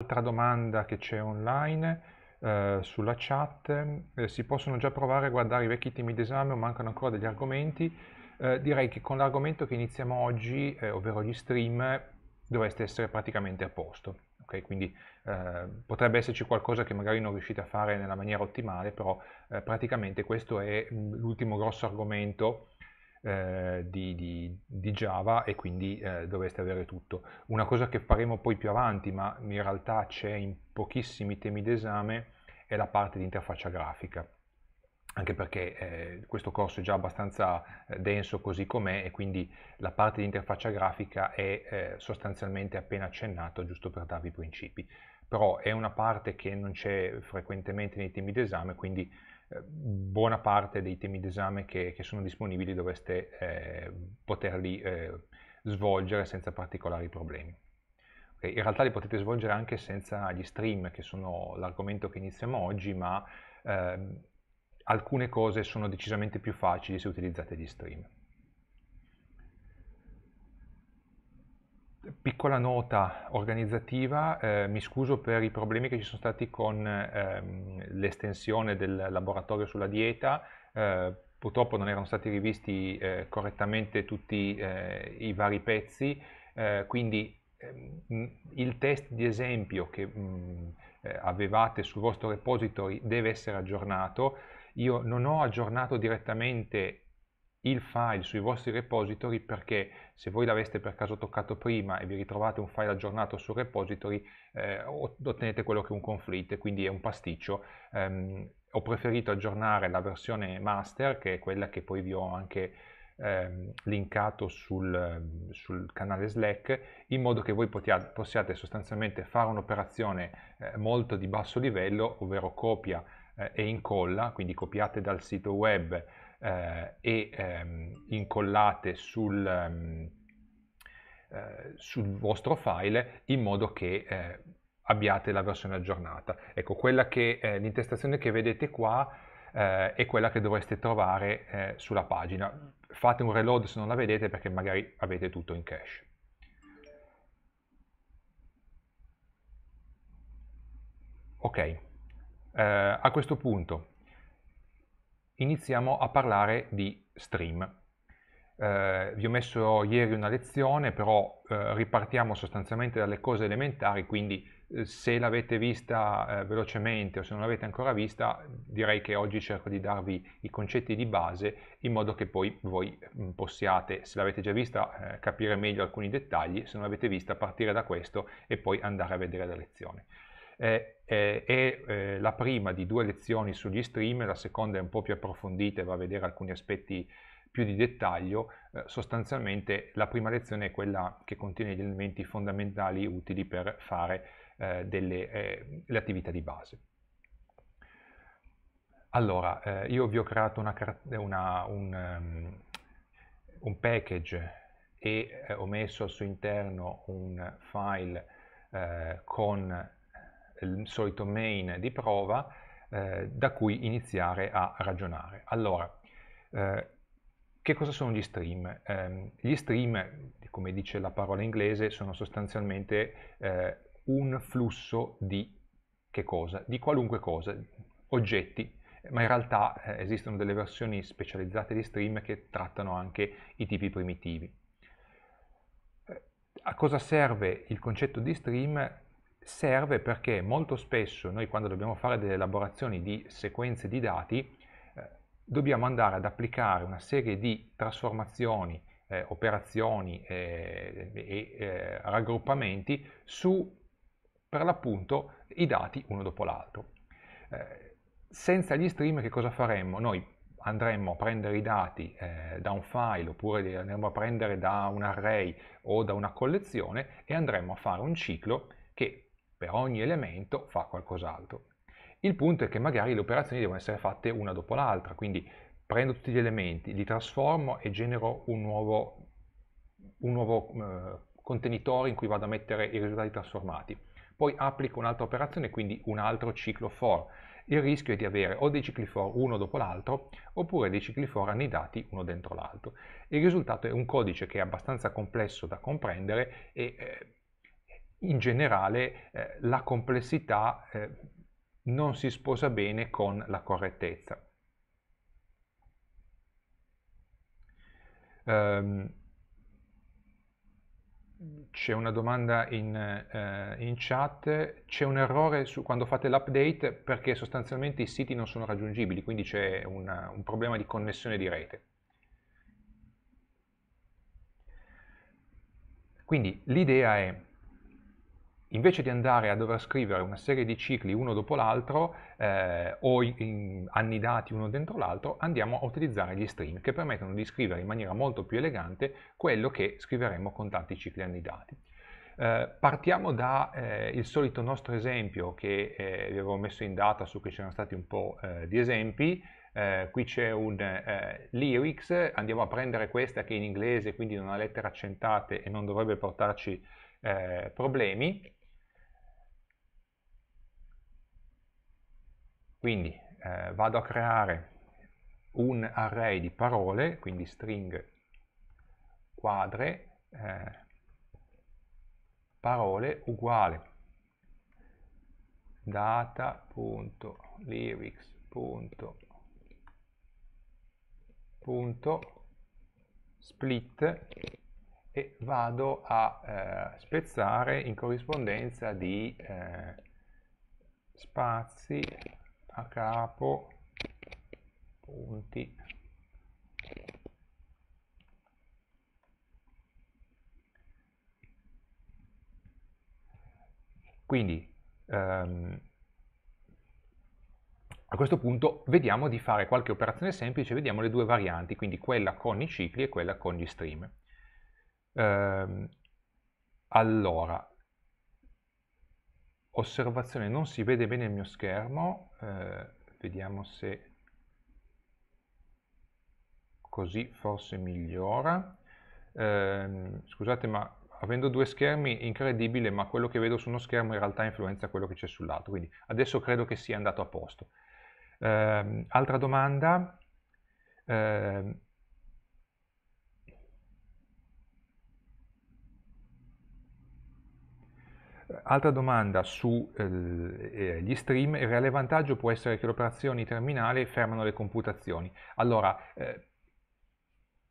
Altra domanda che c'è online eh, sulla chat, eh, si possono già provare a guardare i vecchi temi d'esame o mancano ancora degli argomenti? Eh, direi che con l'argomento che iniziamo oggi, eh, ovvero gli stream, dovreste essere praticamente a posto. Okay? Quindi eh, potrebbe esserci qualcosa che magari non riuscite a fare nella maniera ottimale, però eh, praticamente questo è mm, l'ultimo grosso argomento eh, di, di, di, Java e quindi eh, dovreste avere tutto. Una cosa che faremo poi più avanti, ma in realtà c'è in pochissimi temi d'esame, è la parte di interfaccia grafica anche perché eh, questo corso è già abbastanza eh, denso così com'è e quindi la parte di interfaccia grafica è eh, sostanzialmente appena accennato giusto per darvi i principi però è una parte che non c'è frequentemente nei temi d'esame quindi Ehm, buona parte dei temi d'esame che, che sono disponibili dovreste eh, poterli eh, svolgere senza particolari problemi. Okay, in realtà li potete svolgere anche senza gli stream, che sono l'argomento che iniziamo oggi, ma eh, alcune cose sono decisamente più facili se utilizzate gli stream. piccola nota organizzativa, eh, mi scuso per i problemi che ci sono stati con ehm, l'estensione del laboratorio sulla dieta, eh, purtroppo non erano stati rivisti eh, correttamente tutti eh, i vari pezzi, eh, quindi ehm, il test di esempio che mh, mm, eh, avevate sul vostro repository deve essere aggiornato, io non ho aggiornato direttamente il file sui vostri repository perché se voi l'aveste per caso toccato prima e vi ritrovate un file aggiornato sul repository eh, ottenete quello che è un conflitto e quindi è un pasticcio. Um, ho preferito aggiornare la versione master che è quella che poi vi ho anche eh, linkato sul, sul, canale Slack in modo che voi potiate, possiate sostanzialmente fare un'operazione eh, molto di basso livello, ovvero copia eh, e incolla, quindi copiate dal sito web eh, e ehm, incollate sul, ehm, eh, sul, vostro file in modo che eh, abbiate la versione aggiornata. Ecco, eh, l'intestazione che vedete qua eh, è quella che dovreste trovare sulla pagina. Fate un reload se non la vedete perché magari avete tutto in cache. Ok, a questo punto iniziamo a parlare di stream. Eh, vi ho messo ieri una lezione, però eh, ripartiamo sostanzialmente dalle cose elementari, quindi eh, se l'avete vista eh, velocemente o se non l'avete ancora vista, direi che oggi cerco di darvi i concetti di base in modo che poi voi mh, mm, possiate, se l'avete già vista, eh, capire meglio alcuni dettagli, se non l'avete vista partire da questo e poi andare a vedere la lezione è, è, è eh, la prima di due lezioni sugli stream, la seconda è un po' più approfondita e va a vedere alcuni aspetti più di dettaglio, eh, sostanzialmente la prima lezione è quella che contiene gli elementi fondamentali utili per fare eh, delle, eh, le attività di base. Allora, eh, io vi ho creato una, una, un, um, un, package e eh, ho messo al suo interno un file con il solito main di prova eh, da cui iniziare a ragionare. Allora, eh, che cosa sono gli stream? Eh, gli stream, come dice la parola inglese, sono sostanzialmente eh, un flusso di che cosa? Di qualunque cosa, oggetti, ma in realtà eh, esistono delle versioni specializzate di stream che trattano anche i tipi primitivi. Eh, a cosa serve il concetto di stream? serve perché molto spesso noi quando dobbiamo fare delle elaborazioni di sequenze di dati eh, dobbiamo andare ad applicare una serie di trasformazioni, eh, operazioni eh, e eh, raggruppamenti su per l'appunto i dati uno dopo l'altro. Eh, senza gli stream che cosa faremmo? Noi andremmo a prendere i dati eh, da un file oppure li andremo a prendere da un array o da una collezione e andremo a fare un ciclo per ogni elemento fa qualcos'altro. Il punto è che magari le operazioni devono essere fatte una dopo l'altra, quindi prendo tutti gli elementi, li trasformo e genero un nuovo, un nuovo eh, contenitore in cui vado a mettere i risultati trasformati. Poi applico un'altra operazione, quindi un altro ciclo for. Il rischio è di avere o dei cicli for uno dopo l'altro, oppure dei cicli for annidati uno dentro l'altro. Il risultato è un codice che è abbastanza complesso da comprendere e eh, in generale eh, la complessità eh, non si sposa bene con la correttezza. Um, c'è una domanda in, eh, in chat, c'è un errore su, quando fate l'update perché sostanzialmente i siti non sono raggiungibili, quindi c'è un problema di connessione di rete. Quindi l'idea è invece di andare a dover scrivere una serie di cicli uno dopo l'altro eh, o in, in, annidati uno dentro l'altro, andiamo a utilizzare gli stream che permettono di scrivere in maniera molto più elegante quello che scriveremo con tanti cicli annidati. Eh, partiamo dal eh, solito nostro esempio che eh, vi avevo messo in data su cui c'erano stati un po' eh, di esempi, eh, qui c'è un eh, lyrics, andiamo a prendere questa che è in inglese quindi non ha lettere accentate e non dovrebbe portarci eh, problemi Quindi eh, vado a creare un array di parole, quindi string quadre, eh, parole uguale data.lyrics. split e vado a eh, spezzare in corrispondenza di eh, spazi a capo punti quindi ehm, a questo punto vediamo di fare qualche operazione semplice, vediamo le due varianti, quindi quella con i cicli e quella con gli stream. Ehm, allora, osservazione non si vede bene il mio schermo, eh, vediamo se così forse migliora. Eh, scusate ma avendo due schermi è incredibile ma quello che vedo su uno schermo in realtà influenza quello che c'è sull'altro, quindi adesso credo che sia andato a posto. Eh, altra domanda, eh, Altra domanda sugli eh, eh stream, il reale vantaggio può essere che le operazioni terminali fermano le computazioni. Allora, eh,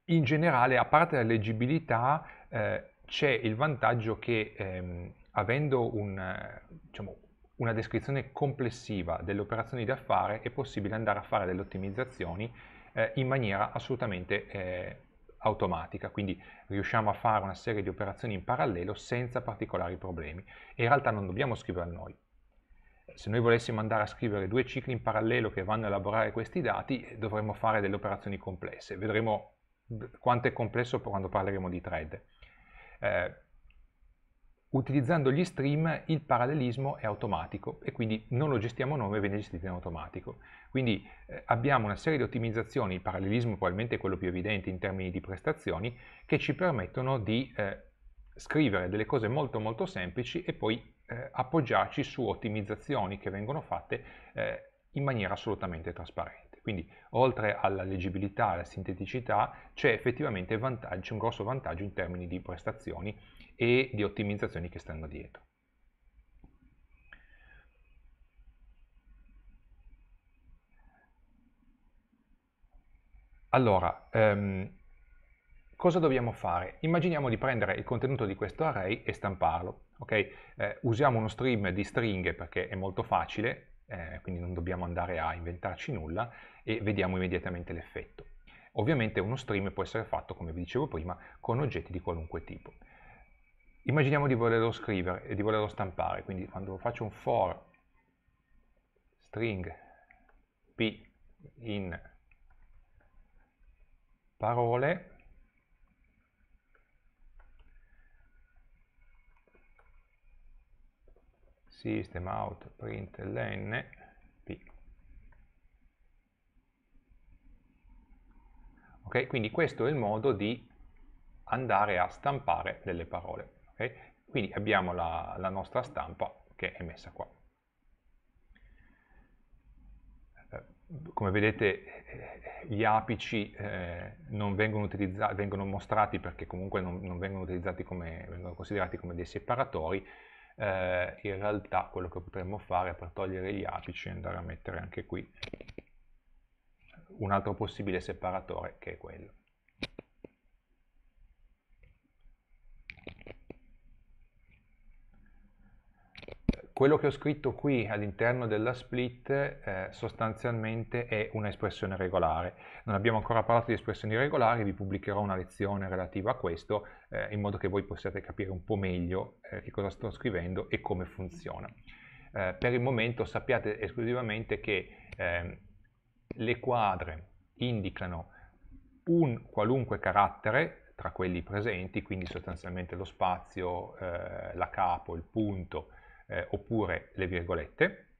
in generale, a parte la leggibilità, eh, c'è il vantaggio che ehm, avendo un, diciamo, una descrizione complessiva delle operazioni da fare, è possibile andare a fare delle ottimizzazioni eh, in maniera assolutamente eh, automatica, quindi riusciamo a fare una serie di operazioni in parallelo senza particolari problemi e in realtà non dobbiamo scrivere a noi. Se noi volessimo andare a scrivere due cicli in parallelo che vanno a elaborare questi dati, dovremmo fare delle operazioni complesse. Vedremo quanto è complesso quando parleremo di thread. Eh, utilizzando gli stream il parallelismo è automatico e quindi non lo gestiamo noi, ma viene gestito in automatico. Quindi eh, abbiamo una serie di ottimizzazioni, il parallelismo probabilmente è quello più evidente in termini di prestazioni, che ci permettono di eh, scrivere delle cose molto molto semplici e poi eh, appoggiarci su ottimizzazioni che vengono fatte eh, in maniera assolutamente trasparente. Quindi oltre alla leggibilità, alla sinteticità, c'è effettivamente un grosso vantaggio in termini di prestazioni e di ottimizzazioni che stanno dietro. Allora, ehm, cosa dobbiamo fare? Immaginiamo di prendere il contenuto di questo array e stamparlo. Okay? Eh, usiamo uno stream di stringhe perché è molto facile, eh, quindi non dobbiamo andare a inventarci nulla e vediamo immediatamente l'effetto. Ovviamente uno stream può essere fatto, come vi dicevo prima, con oggetti di qualunque tipo immaginiamo di volerlo scrivere e di volerlo stampare, quindi quando faccio un for string p in parole system out print ln p ok quindi questo è il modo di andare a stampare delle parole Okay? Quindi abbiamo la, la nostra stampa che è messa qua. come vedete gli apici eh, non vengono, vengono, mostrati perché comunque non, non vengono, come, vengono considerati come dei separatori, eh, in realtà quello che potremmo fare per togliere gli apici è andare a mettere anche qui un altro possibile separatore che è quello. Quello che ho scritto qui all'interno della split eh, sostanzialmente è un'espressione regolare. Non abbiamo ancora parlato di espressioni regolari, vi pubblicherò una lezione relativa a questo eh, in modo che voi possiate capire un po' meglio eh, che cosa sto scrivendo e come funziona. Eh, per il momento sappiate esclusivamente che ehm, le quadre indicano un qualunque carattere tra quelli presenti, quindi sostanzialmente lo spazio, eh, la capo, il punto, eh, oppure le virgolette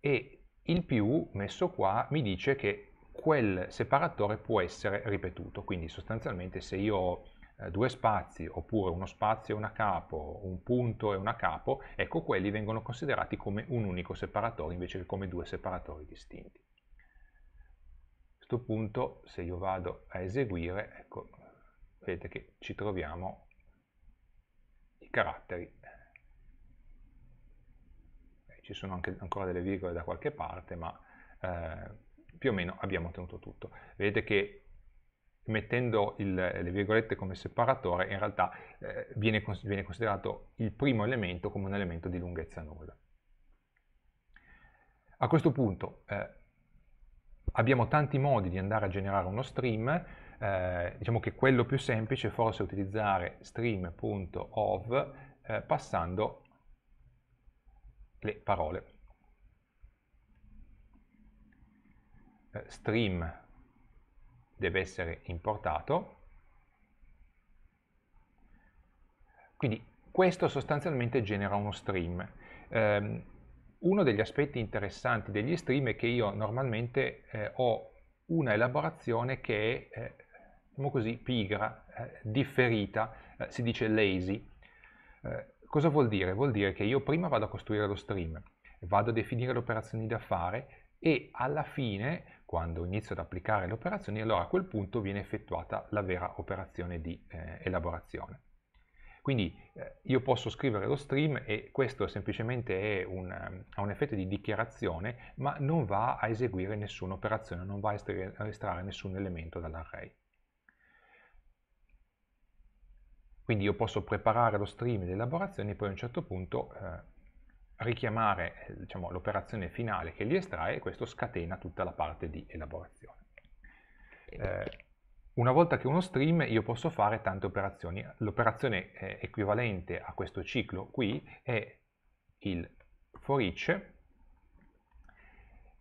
e il più messo qua mi dice che quel separatore può essere ripetuto, quindi sostanzialmente se io ho eh, due spazi oppure uno spazio e una capo, un punto e una capo, ecco quelli vengono considerati come un unico separatore invece che come due separatori distinti. A questo punto se io vado a eseguire, ecco, vedete che ci troviamo i caratteri ci sono anche, ancora delle virgole da qualche parte, ma eh, più o meno abbiamo ottenuto tutto. Vedete che mettendo il, le virgolette come separatore in realtà eh, viene, viene, considerato il primo elemento come un elemento di lunghezza nulla. A questo punto eh, abbiamo tanti modi di andare a generare uno stream, eh, diciamo che quello più semplice è forse utilizzare stream.of eh, passando le parole. Eh, stream deve essere importato. Quindi questo sostanzialmente genera uno stream. Ehm, uno degli aspetti interessanti degli stream è che io normalmente eh, ho una elaborazione che è, eh, diciamo così, pigra, differita, si dice lazy. Cosa vuol dire? Vuol dire che io prima vado a costruire lo stream, vado a definire le operazioni da fare e alla fine, quando inizio ad applicare le operazioni, allora a quel punto viene effettuata la vera operazione di eh, elaborazione. Quindi eh, io posso scrivere lo stream e questo semplicemente un, um, ha un effetto di dichiarazione, ma non va a eseguire nessuna operazione, non va a estrarre nessun elemento dall'array. Quindi io posso preparare lo stream di elaborazione e poi a un certo punto eh, richiamare eh, diciamo, l'operazione finale che li estrae e questo scatena tutta la parte di elaborazione. Eh, una volta che uno stream io posso fare tante operazioni. L'operazione eh, equivalente a questo ciclo qui è il for each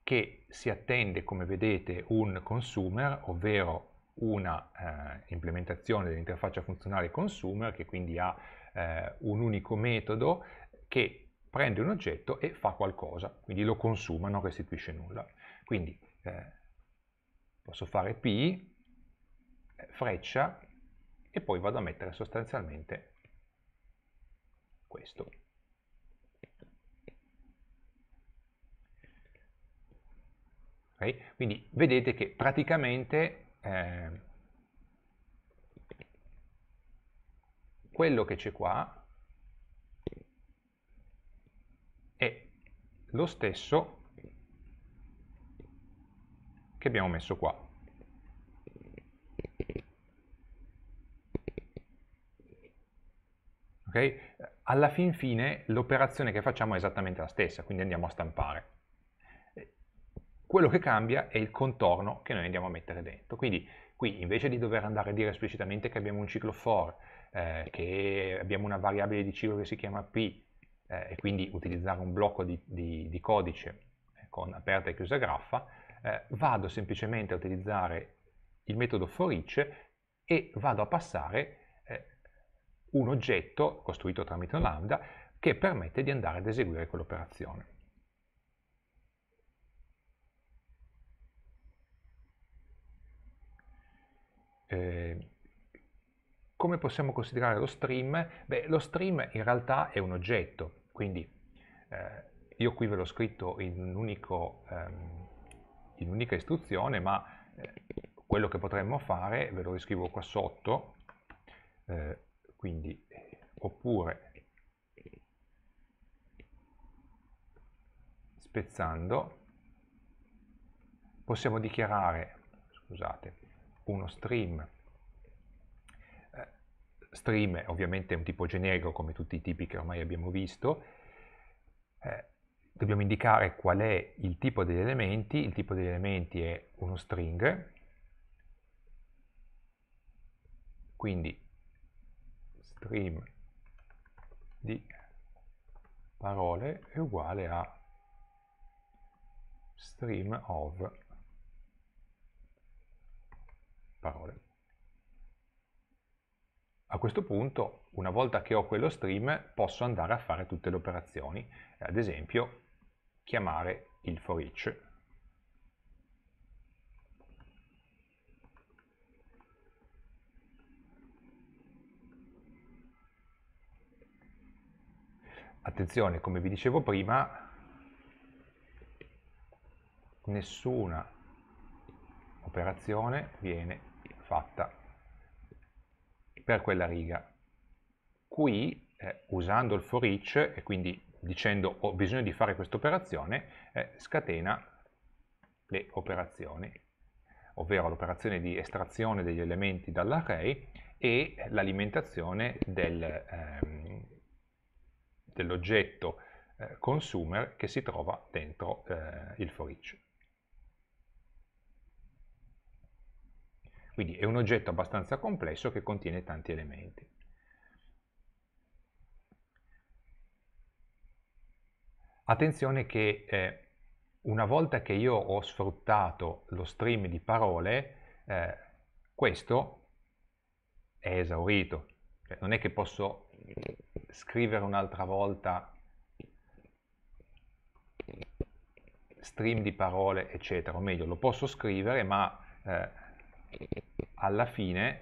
che si attende, come vedete, un consumer, ovvero una eh, implementazione dell'interfaccia funzionale consumer che quindi ha eh, un unico metodo che prende un oggetto e fa qualcosa, quindi lo consuma, non restituisce nulla. Quindi eh, posso fare P, freccia e poi vado a mettere sostanzialmente questo. Okay? Quindi vedete che praticamente eh, quello che c'è qua è lo stesso che abbiamo messo qua. Okay? Alla fin fine l'operazione che facciamo è esattamente la stessa, quindi andiamo a stampare quello che cambia è il contorno che noi andiamo a mettere dentro. Quindi qui invece di dover andare a dire esplicitamente che abbiamo un ciclo for, eh, che abbiamo una variabile di ciclo che si chiama p, eh, e quindi utilizzare un blocco di, di, di codice eh, con aperta e chiusa graffa, eh, vado semplicemente a utilizzare il metodo for each e vado a passare eh, un oggetto costruito tramite un lambda che permette di andare ad eseguire quell'operazione. Eh, come possiamo considerare lo stream? Beh, lo stream in realtà è un oggetto, quindi eh, io qui ve l'ho scritto in, ehm, un'unica ehm, istruzione, ma eh, quello che potremmo fare, ve lo riscrivo qua sotto, eh, quindi, oppure spezzando, possiamo dichiarare, scusate, uno stream. Eh, è ovviamente un tipo generico come tutti i tipi che ormai abbiamo visto. Eh, dobbiamo indicare qual è il tipo degli elementi, il tipo degli elementi è uno string, quindi stream di parole è uguale a stream of parole. A questo punto, una volta che ho quello stream, posso andare a fare tutte le operazioni, eh, ad esempio chiamare il for each attenzione come vi dicevo prima nessuna operazione viene fatta per quella riga. Qui, eh, usando il for each, e quindi dicendo ho bisogno di fare questa operazione, eh, scatena le operazioni, ovvero l'operazione di estrazione degli elementi dall'array e l'alimentazione del, ehm, dell'oggetto eh, consumer che si trova dentro eh, il for each. Quindi è un oggetto abbastanza complesso che contiene tanti elementi. Attenzione che eh, una volta che io ho sfruttato lo stream di parole, eh, questo è esaurito. Cioè, non è che posso scrivere un'altra volta stream di parole, eccetera. O meglio, lo posso scrivere, ma eh, alla fine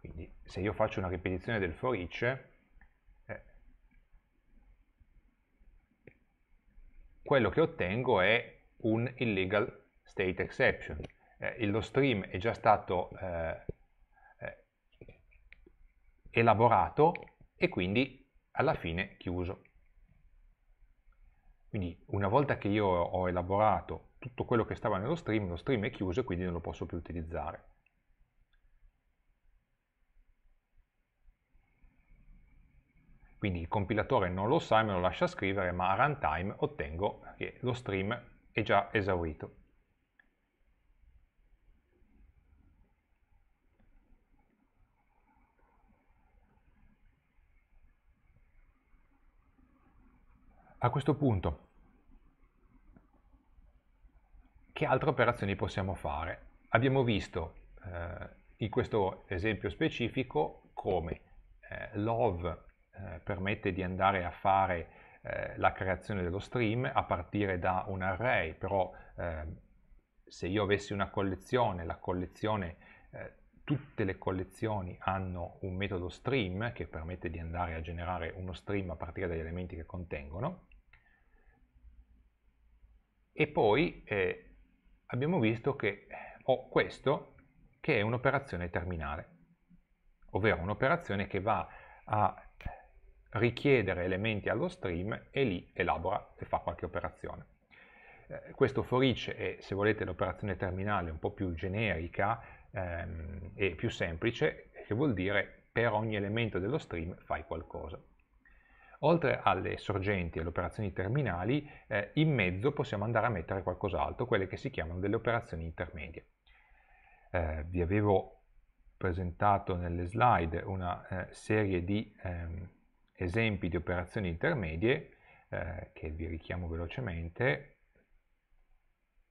quindi se io faccio una ripetizione del for each eh, quello che ottengo è un illegal state exception eh, lo stream è già stato eh, elaborato e quindi alla fine chiuso. Quindi una volta che io ho elaborato tutto quello che stava nello stream, lo stream è chiuso e quindi non lo posso più utilizzare. Quindi il compilatore non lo sa e me lo lascia scrivere, ma a runtime ottengo che lo stream è già esaurito. A questo punto, che altre operazioni possiamo fare? Abbiamo visto eh, in questo esempio specifico come eh, love eh, permette di andare a fare eh, la creazione dello stream a partire da un array, però eh, se io avessi una collezione, la collezione eh, tutte le collezioni hanno un metodo stream che permette di andare a generare uno stream a partire dagli elementi che contengono e poi eh, abbiamo visto che eh, ho questo che è un'operazione terminale, ovvero un'operazione che va a richiedere elementi allo stream e lì elabora e fa qualche operazione. Eh, questo each è, se volete, l'operazione terminale un po' più generica ehm, e più semplice, che vuol dire per ogni elemento dello stream fai qualcosa oltre alle sorgenti e alle operazioni terminali, eh, in mezzo possiamo andare a mettere qualcos'altro, quelle che si chiamano delle operazioni intermedie. Eh, vi avevo presentato nelle slide una eh, serie di ehm, esempi di operazioni intermedie eh, che vi richiamo velocemente,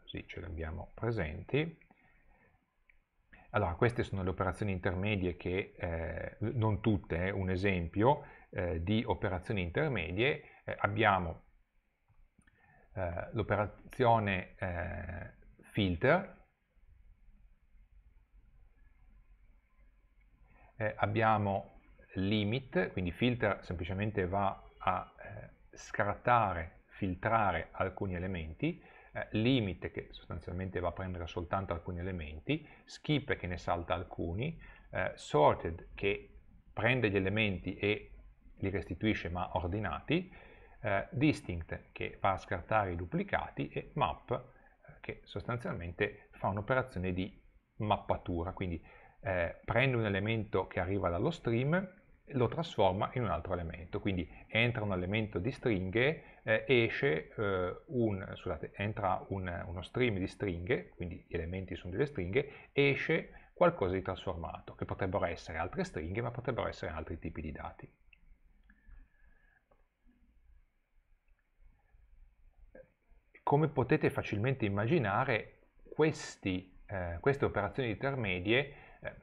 così ce le abbiamo presenti. Allora, queste sono le operazioni intermedie che, eh, non tutte, eh, un esempio, eh, di operazioni intermedie eh, abbiamo eh, l'operazione eh, filter, eh, abbiamo limit, quindi filter semplicemente va a eh, scartare, filtrare alcuni elementi, limit che sostanzialmente va a prendere soltanto alcuni elementi, skip che ne salta alcuni, sorted che prende gli elementi e li restituisce ma ordinati, eh, distinct che fa scartare i duplicati e map eh, che sostanzialmente fa un'operazione di mappatura, quindi eh, prende un elemento che arriva dallo stream e lo trasforma in un altro elemento, quindi entra un elemento di stringhe, eh, esce eh, un, scusate, entra un, uno stream di stringhe, quindi gli elementi sono delle stringhe, esce qualcosa di trasformato, che potrebbero essere altre stringhe, ma potrebbero essere altri tipi di dati. come potete facilmente immaginare, questi, eh, queste operazioni intermedie, eh,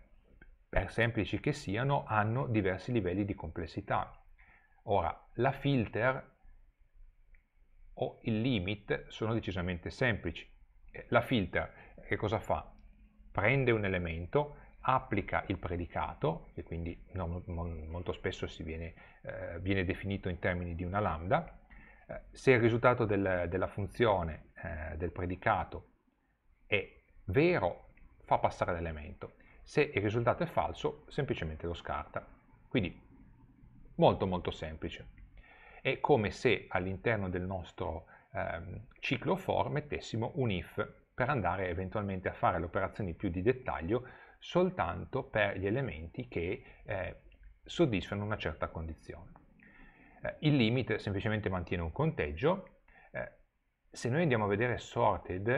per semplici che siano, hanno diversi livelli di complessità. Ora, la filter o il limit sono decisamente semplici. Eh, la filter che cosa fa? Prende un elemento, applica il predicato, e quindi no, molto spesso viene, eh, viene definito in termini di una lambda, eh, se il risultato del, della funzione eh, del predicato è vero, fa passare l'elemento. Se il risultato è falso, semplicemente lo scarta. Quindi molto molto semplice. È come se all'interno del nostro ehm, ciclo for mettessimo un if per andare eventualmente a fare le operazioni più di dettaglio soltanto per gli elementi che eh, soddisfano una certa condizione. Eh, il limit semplicemente mantiene un conteggio. Eh, se noi andiamo a vedere sorted,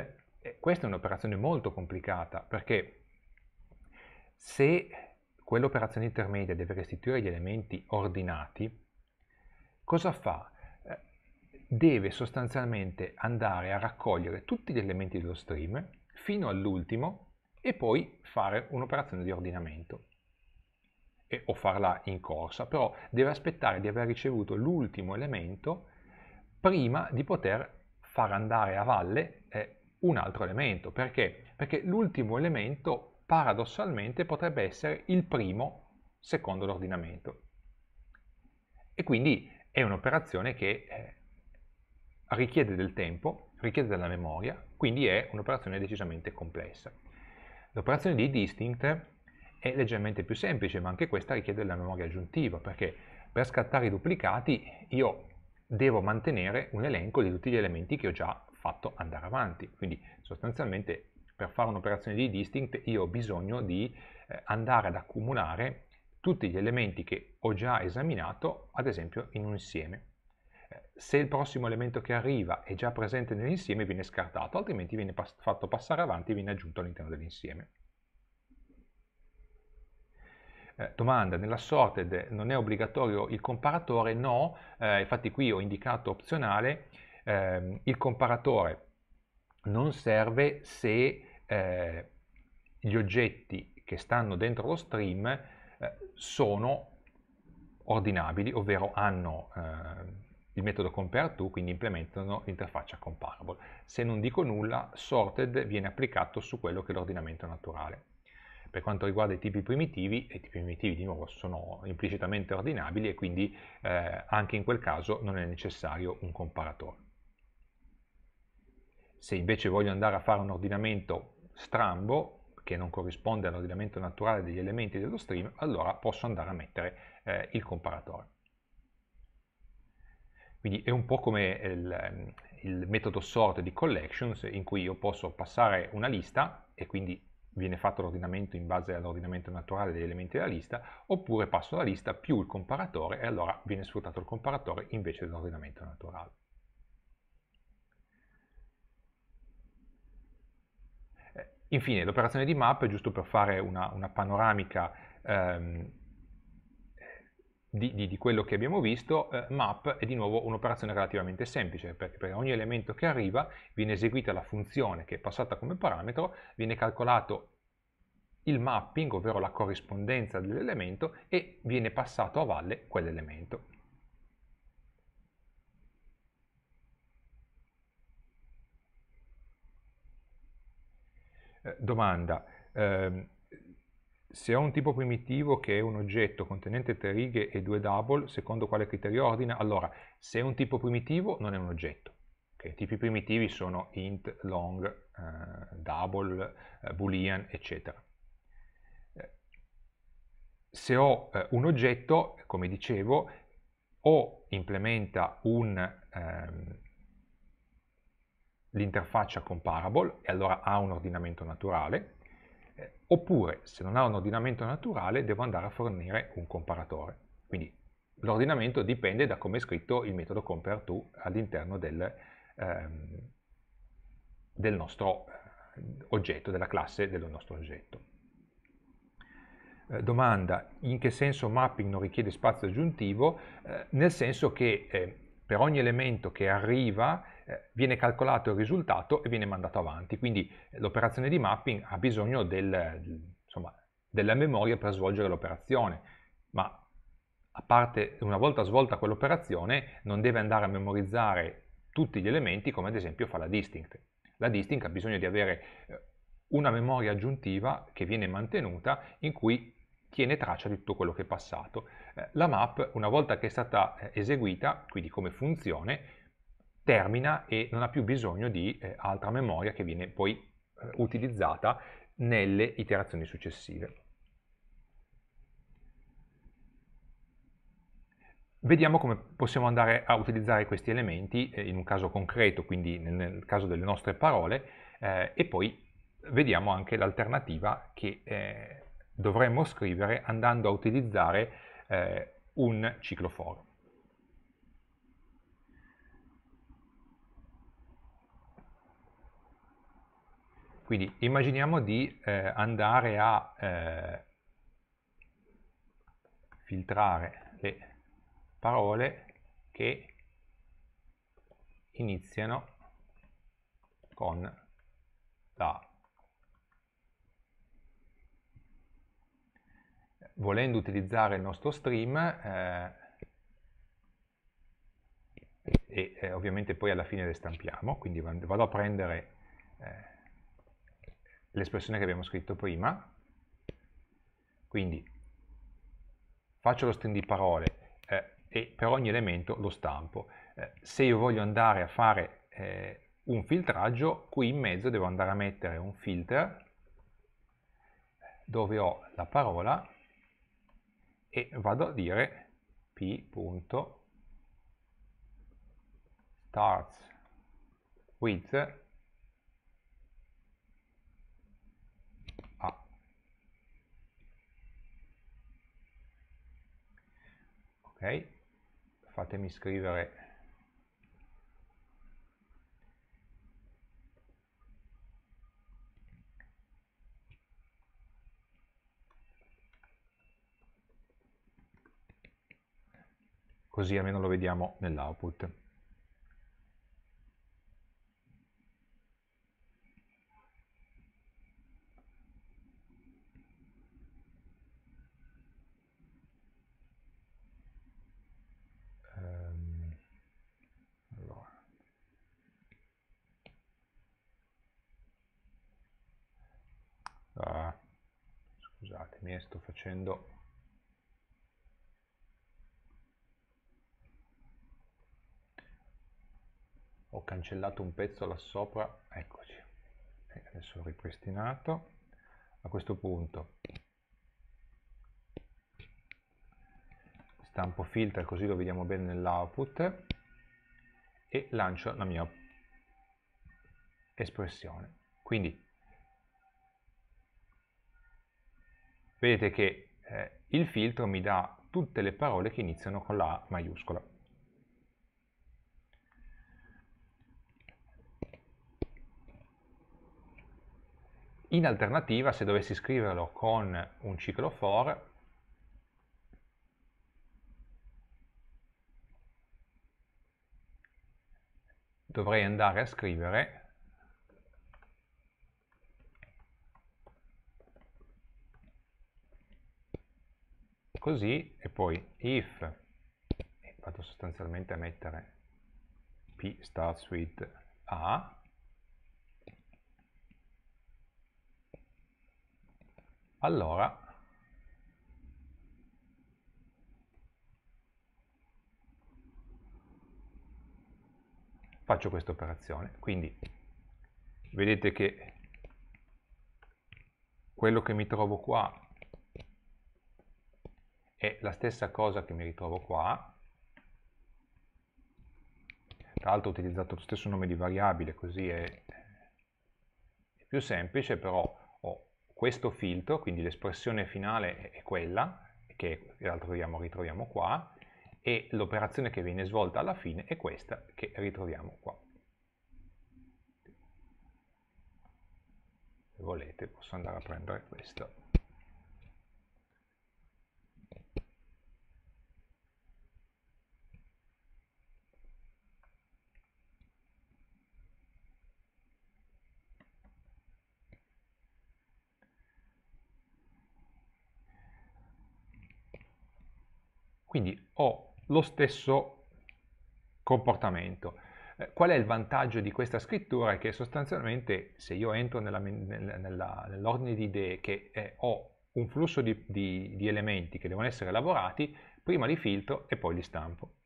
eh, questa è un'operazione molto complicata perché se quell'operazione intermedia deve restituire gli elementi ordinati, cosa fa? Eh, deve sostanzialmente andare a raccogliere tutti gli elementi dello stream fino all'ultimo e poi fare un'operazione di ordinamento e, o farla in corsa, però deve aspettare di aver ricevuto l'ultimo elemento prima di poter far andare a valle eh, un altro elemento. Perché? Perché l'ultimo elemento paradossalmente potrebbe essere il primo secondo l'ordinamento. E quindi è un'operazione che eh, richiede del tempo, richiede della memoria, quindi è un'operazione decisamente complessa. L'operazione di distinct è leggermente più semplice, ma anche questa richiede la memoria aggiuntiva, perché per scattare i duplicati io devo mantenere un elenco di tutti gli elementi che ho già fatto andare avanti. Quindi sostanzialmente per fare un'operazione di distinct io ho bisogno di eh, andare ad accumulare tutti gli elementi che ho già esaminato, ad esempio in un insieme. Eh, se il prossimo elemento che arriva è già presente nell'insieme viene scartato, altrimenti viene fatto passare avanti e viene aggiunto all'interno dell'insieme. Eh, domanda, nella sorted non è obbligatorio il comparatore? No, eh, infatti qui ho indicato opzionale, eh, il comparatore non serve se eh, gli oggetti che stanno dentro lo stream eh, sono ordinabili, ovvero hanno il metodo compareTo, quindi implementano l'interfaccia comparable. Se non dico nulla, sorted viene applicato su quello che è l'ordinamento naturale per quanto riguarda i tipi primitivi, e i tipi primitivi di nuovo sono implicitamente ordinabili e quindi eh, anche in quel caso non è necessario un comparatore. Se invece voglio andare a fare un ordinamento strambo, che non corrisponde all'ordinamento naturale degli elementi dello stream, allora posso andare a mettere eh, il comparatore. Quindi è un po' come il, il metodo sort di collections in cui io posso passare una lista e quindi viene fatto l'ordinamento in base all'ordinamento naturale degli elementi della lista, oppure passo la lista più il comparatore e allora viene sfruttato il comparatore invece dell'ordinamento naturale. Eh, infine, l'operazione di map, giusto per fare una, una panoramica ehm, di, di, di, quello che abbiamo visto, eh, map è di nuovo un'operazione relativamente semplice, perché per ogni elemento che arriva viene eseguita la funzione che è passata come parametro, viene calcolato il mapping, ovvero la corrispondenza dell'elemento, e viene passato a valle quell'elemento. Eh, domanda. Eh, se ho un tipo primitivo che è un oggetto contenente tre righe e due double, secondo quale criterio ordina? Allora, se è un tipo primitivo non è un oggetto. Okay? I tipi primitivi sono int, long, eh, double, eh, boolean, eccetera. Eh, se ho eh, un oggetto, come dicevo, o implementa ehm, l'interfaccia comparable, e allora ha un ordinamento naturale, oppure se non ha un ordinamento naturale devo andare a fornire un comparatore. Quindi l'ordinamento dipende da come è scritto il metodo compareTo all'interno del, ehm, del nostro eh, oggetto, della classe del nostro oggetto. Eh, domanda, in che senso mapping non richiede spazio aggiuntivo? Eh, nel senso che eh, per ogni elemento che arriva eh, viene calcolato il risultato e viene mandato avanti. Quindi eh, l'operazione di mapping ha bisogno del, insomma, della memoria per svolgere l'operazione, ma a parte una volta svolta quell'operazione non deve andare a memorizzare tutti gli elementi come ad esempio fa la distinct. La distinct ha bisogno di avere eh, una memoria aggiuntiva che viene mantenuta in cui tiene traccia di tutto quello che è passato. La map una volta che è stata eseguita, quindi come funzione, termina e non ha più bisogno di eh, altra memoria che viene poi eh, utilizzata nelle iterazioni successive. Vediamo come possiamo andare a utilizzare questi elementi eh, in un caso concreto, quindi nel, nel caso delle nostre parole, eh, e poi vediamo anche l'alternativa che eh, dovremmo scrivere andando a utilizzare eh, un ciclo for. Quindi immaginiamo di eh, andare a eh, filtrare le parole che iniziano con la volendo utilizzare il nostro stream eh, e eh, ovviamente poi alla fine le stampiamo, quindi vado a prendere eh, l'espressione che abbiamo scritto prima, quindi faccio lo string stringiparole eh, e per ogni elemento lo stampo. Eh, se io voglio andare a fare eh, un filtraggio, qui in mezzo devo andare a mettere un filter dove ho la parola e vado a dire p.starts with ok fatemi scrivere così almeno lo vediamo nell'output ah, scusatemi eh, sto facendo ho cancellato un pezzo là sopra eccoci eh, adesso ho ripristinato a questo punto stampo filter così lo vediamo bene nell'output e lancio la mia espressione quindi vedete che eh, il filtro mi dà tutte le parole che iniziano con la A maiuscola. In alternativa, se dovessi scriverlo con un ciclo for, dovrei andare a scrivere così e poi if vado sostanzialmente a mettere p starts with a allora faccio questa operazione quindi vedete che quello che mi trovo qua è la stessa cosa che mi ritrovo qua tra l'altro ho utilizzato lo stesso nome di variabile così è, è più semplice però ho questo filtro quindi l'espressione finale è quella che ritroviamo, ritroviamo qua e l'operazione che viene svolta alla fine è questa che ritroviamo qua se volete posso andare a prendere questo Quindi ho lo stesso comportamento. Eh, qual è il vantaggio di questa scrittura? È che sostanzialmente se io entro nell'ordine di idee che è, eh, ho un flusso di, di, di elementi che devono essere lavorati, prima li filtro e poi li stampo.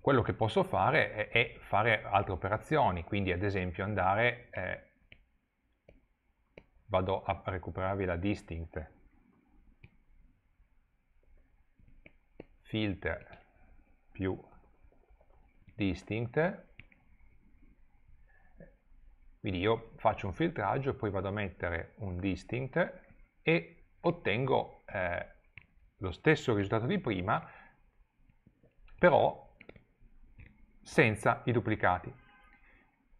quello che posso fare è, è fare altre operazioni, quindi ad esempio andare, eh, vado a recuperarvi la distinct filter più distinct quindi io faccio un filtraggio poi vado a mettere un distinct e ottengo eh, lo stesso risultato di prima però senza i duplicati.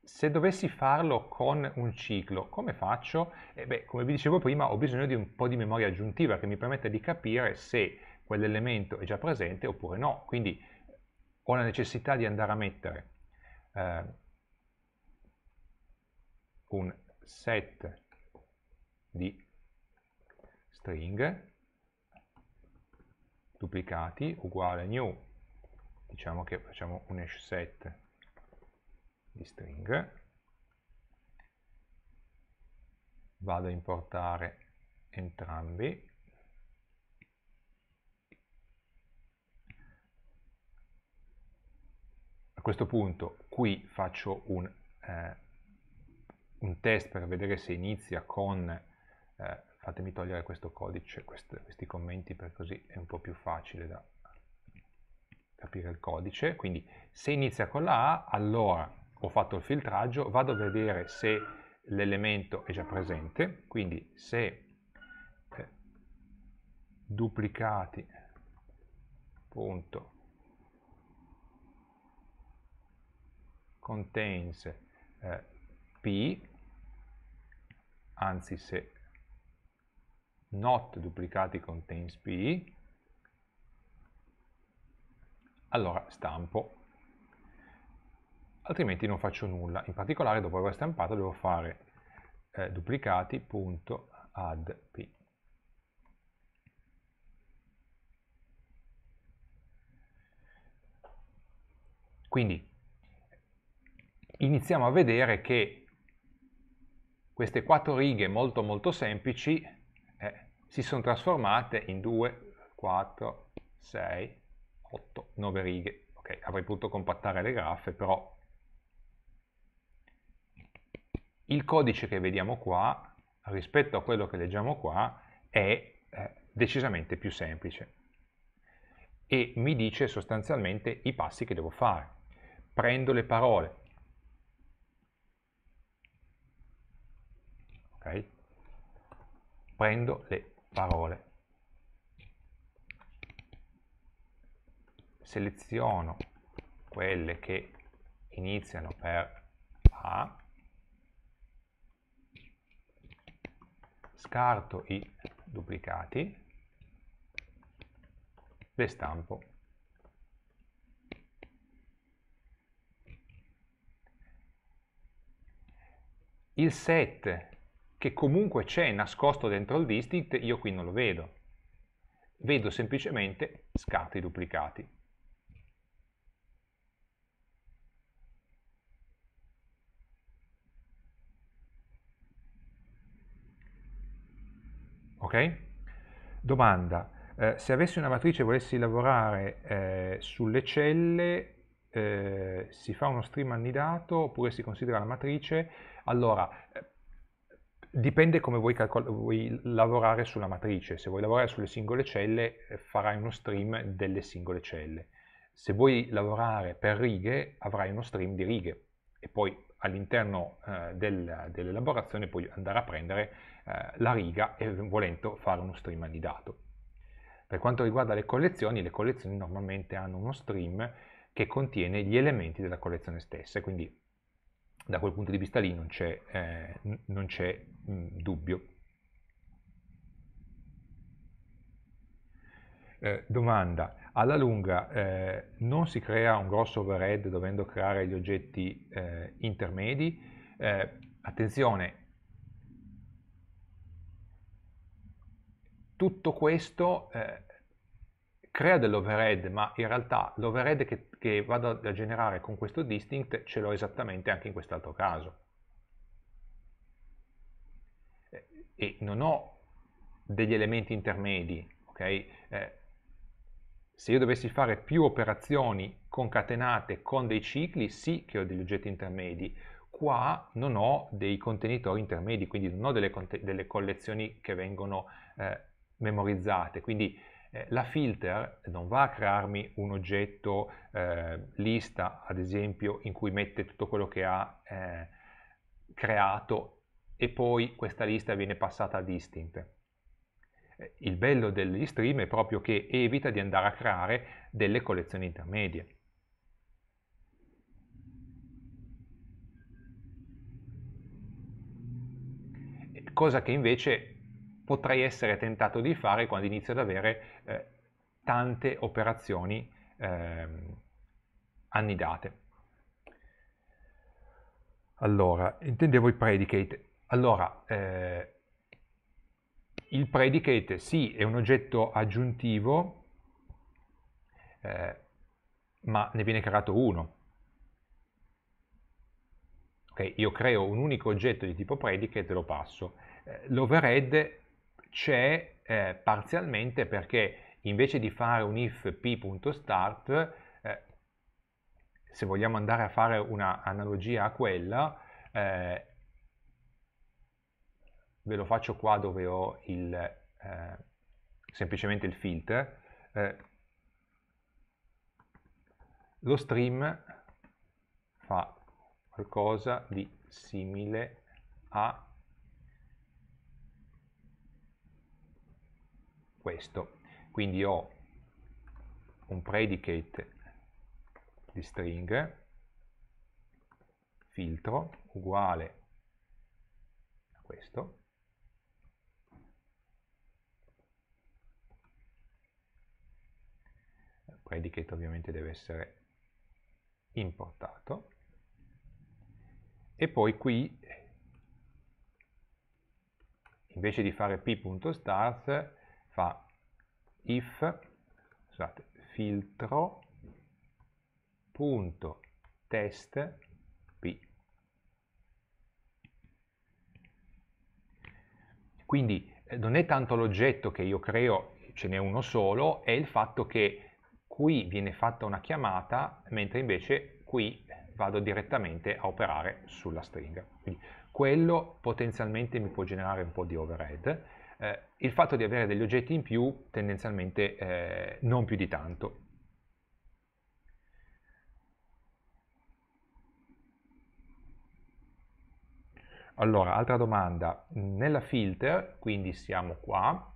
Se dovessi farlo con un ciclo, come faccio? Eh beh, come vi dicevo prima, ho bisogno di un po' di memoria aggiuntiva che mi permetta di capire se quell'elemento è già presente oppure no. Quindi ho la necessità di andare a mettere eh, un set di string duplicati uguale new diciamo che facciamo un hash set di string vado a importare entrambi a questo punto qui faccio un, eh, un test per vedere se inizia con eh, fatemi togliere questo codice quest, questi commenti per così è un po' più facile da capire il codice, quindi se inizia con la A, allora ho fatto il filtraggio, vado a vedere se l'elemento è già presente, quindi se eh, duplicati punto contains eh, p anzi se not duplicati contains p allora stampo, altrimenti non faccio nulla. In particolare dopo aver stampato devo fare eh, duplicati.addP. Quindi iniziamo a vedere che queste quattro righe molto molto semplici eh, si sono trasformate in 2, 4, 6, 8, 9 righe. Ok, avrei potuto compattare le graffe, però il codice che vediamo qua rispetto a quello che leggiamo qua è eh, decisamente più semplice e mi dice sostanzialmente i passi che devo fare. Prendo le parole. Ok? Prendo le parole seleziono quelle che iniziano per A, scarto i duplicati, le stampo. Il set che comunque c'è nascosto dentro il distinct, io qui non lo vedo. Vedo semplicemente scarto i duplicati. Ok? Domanda. Eh, se avessi una matrice e volessi lavorare eh, sulle celle, eh, si fa uno stream annidato oppure si considera la matrice? Allora, eh, dipende come vuoi, vuoi, lavorare sulla matrice. Se vuoi lavorare sulle singole celle, eh, farai uno stream delle singole celle. Se vuoi lavorare per righe, avrai uno stream di righe e poi all'interno eh, del, dell'elaborazione puoi andare a prendere eh, la riga e volendo fare uno stream annidato. Per quanto riguarda le collezioni, le collezioni normalmente hanno uno stream che contiene gli elementi della collezione stessa, quindi da quel punto di vista lì non c'è, eh, non c'è mh, mm, dubbio. Eh, domanda, alla lunga eh, non si crea un grosso overhead dovendo creare gli oggetti eh, intermedi. Eh, attenzione, tutto questo eh, crea dell'overhead, ma in realtà l'overhead che, che, vado a generare con questo distinct ce l'ho esattamente anche in quest'altro caso. Eh, e non ho degli elementi intermedi, ok? Eh, se io dovessi fare più operazioni concatenate con dei cicli, sì che ho degli oggetti intermedi. Qua non ho dei contenitori intermedi, quindi non ho delle, delle collezioni che vengono eh, memorizzate. Quindi eh, la filter non va a crearmi un oggetto eh, lista, ad esempio, in cui mette tutto quello che ha eh, creato e poi questa lista viene passata a distinct il bello degli stream è proprio che evita di andare a creare delle collezioni intermedie. Cosa che invece potrei essere tentato di fare quando inizio ad avere eh, tante operazioni eh, annidate. Allora, intendevo i predicate. Allora, eh, il predicate sì è un oggetto aggiuntivo, eh, ma ne viene creato uno. Okay, io creo un unico oggetto di tipo predicate e lo passo. Eh, L'overhead c'è eh, parzialmente perché invece di fare un if p.start, eh, se vogliamo andare a fare un'analogia a quella, eh, ve lo faccio qua dove ho il, eh, semplicemente il filter, eh, lo stream fa qualcosa di simile a questo. Quindi ho un predicate di string filtro uguale a questo predicate ovviamente deve essere importato e poi qui invece di fare p.start fa if scusate, filtro punto test p quindi eh, non è tanto l'oggetto che io creo ce n'è uno solo è il fatto che qui viene fatta una chiamata, mentre invece qui vado direttamente a operare sulla stringa. Quindi quello potenzialmente mi può generare un po' di overhead. Eh, il fatto di avere degli oggetti in più tendenzialmente eh, non più di tanto. Allora, altra domanda, nella filter, quindi siamo qua,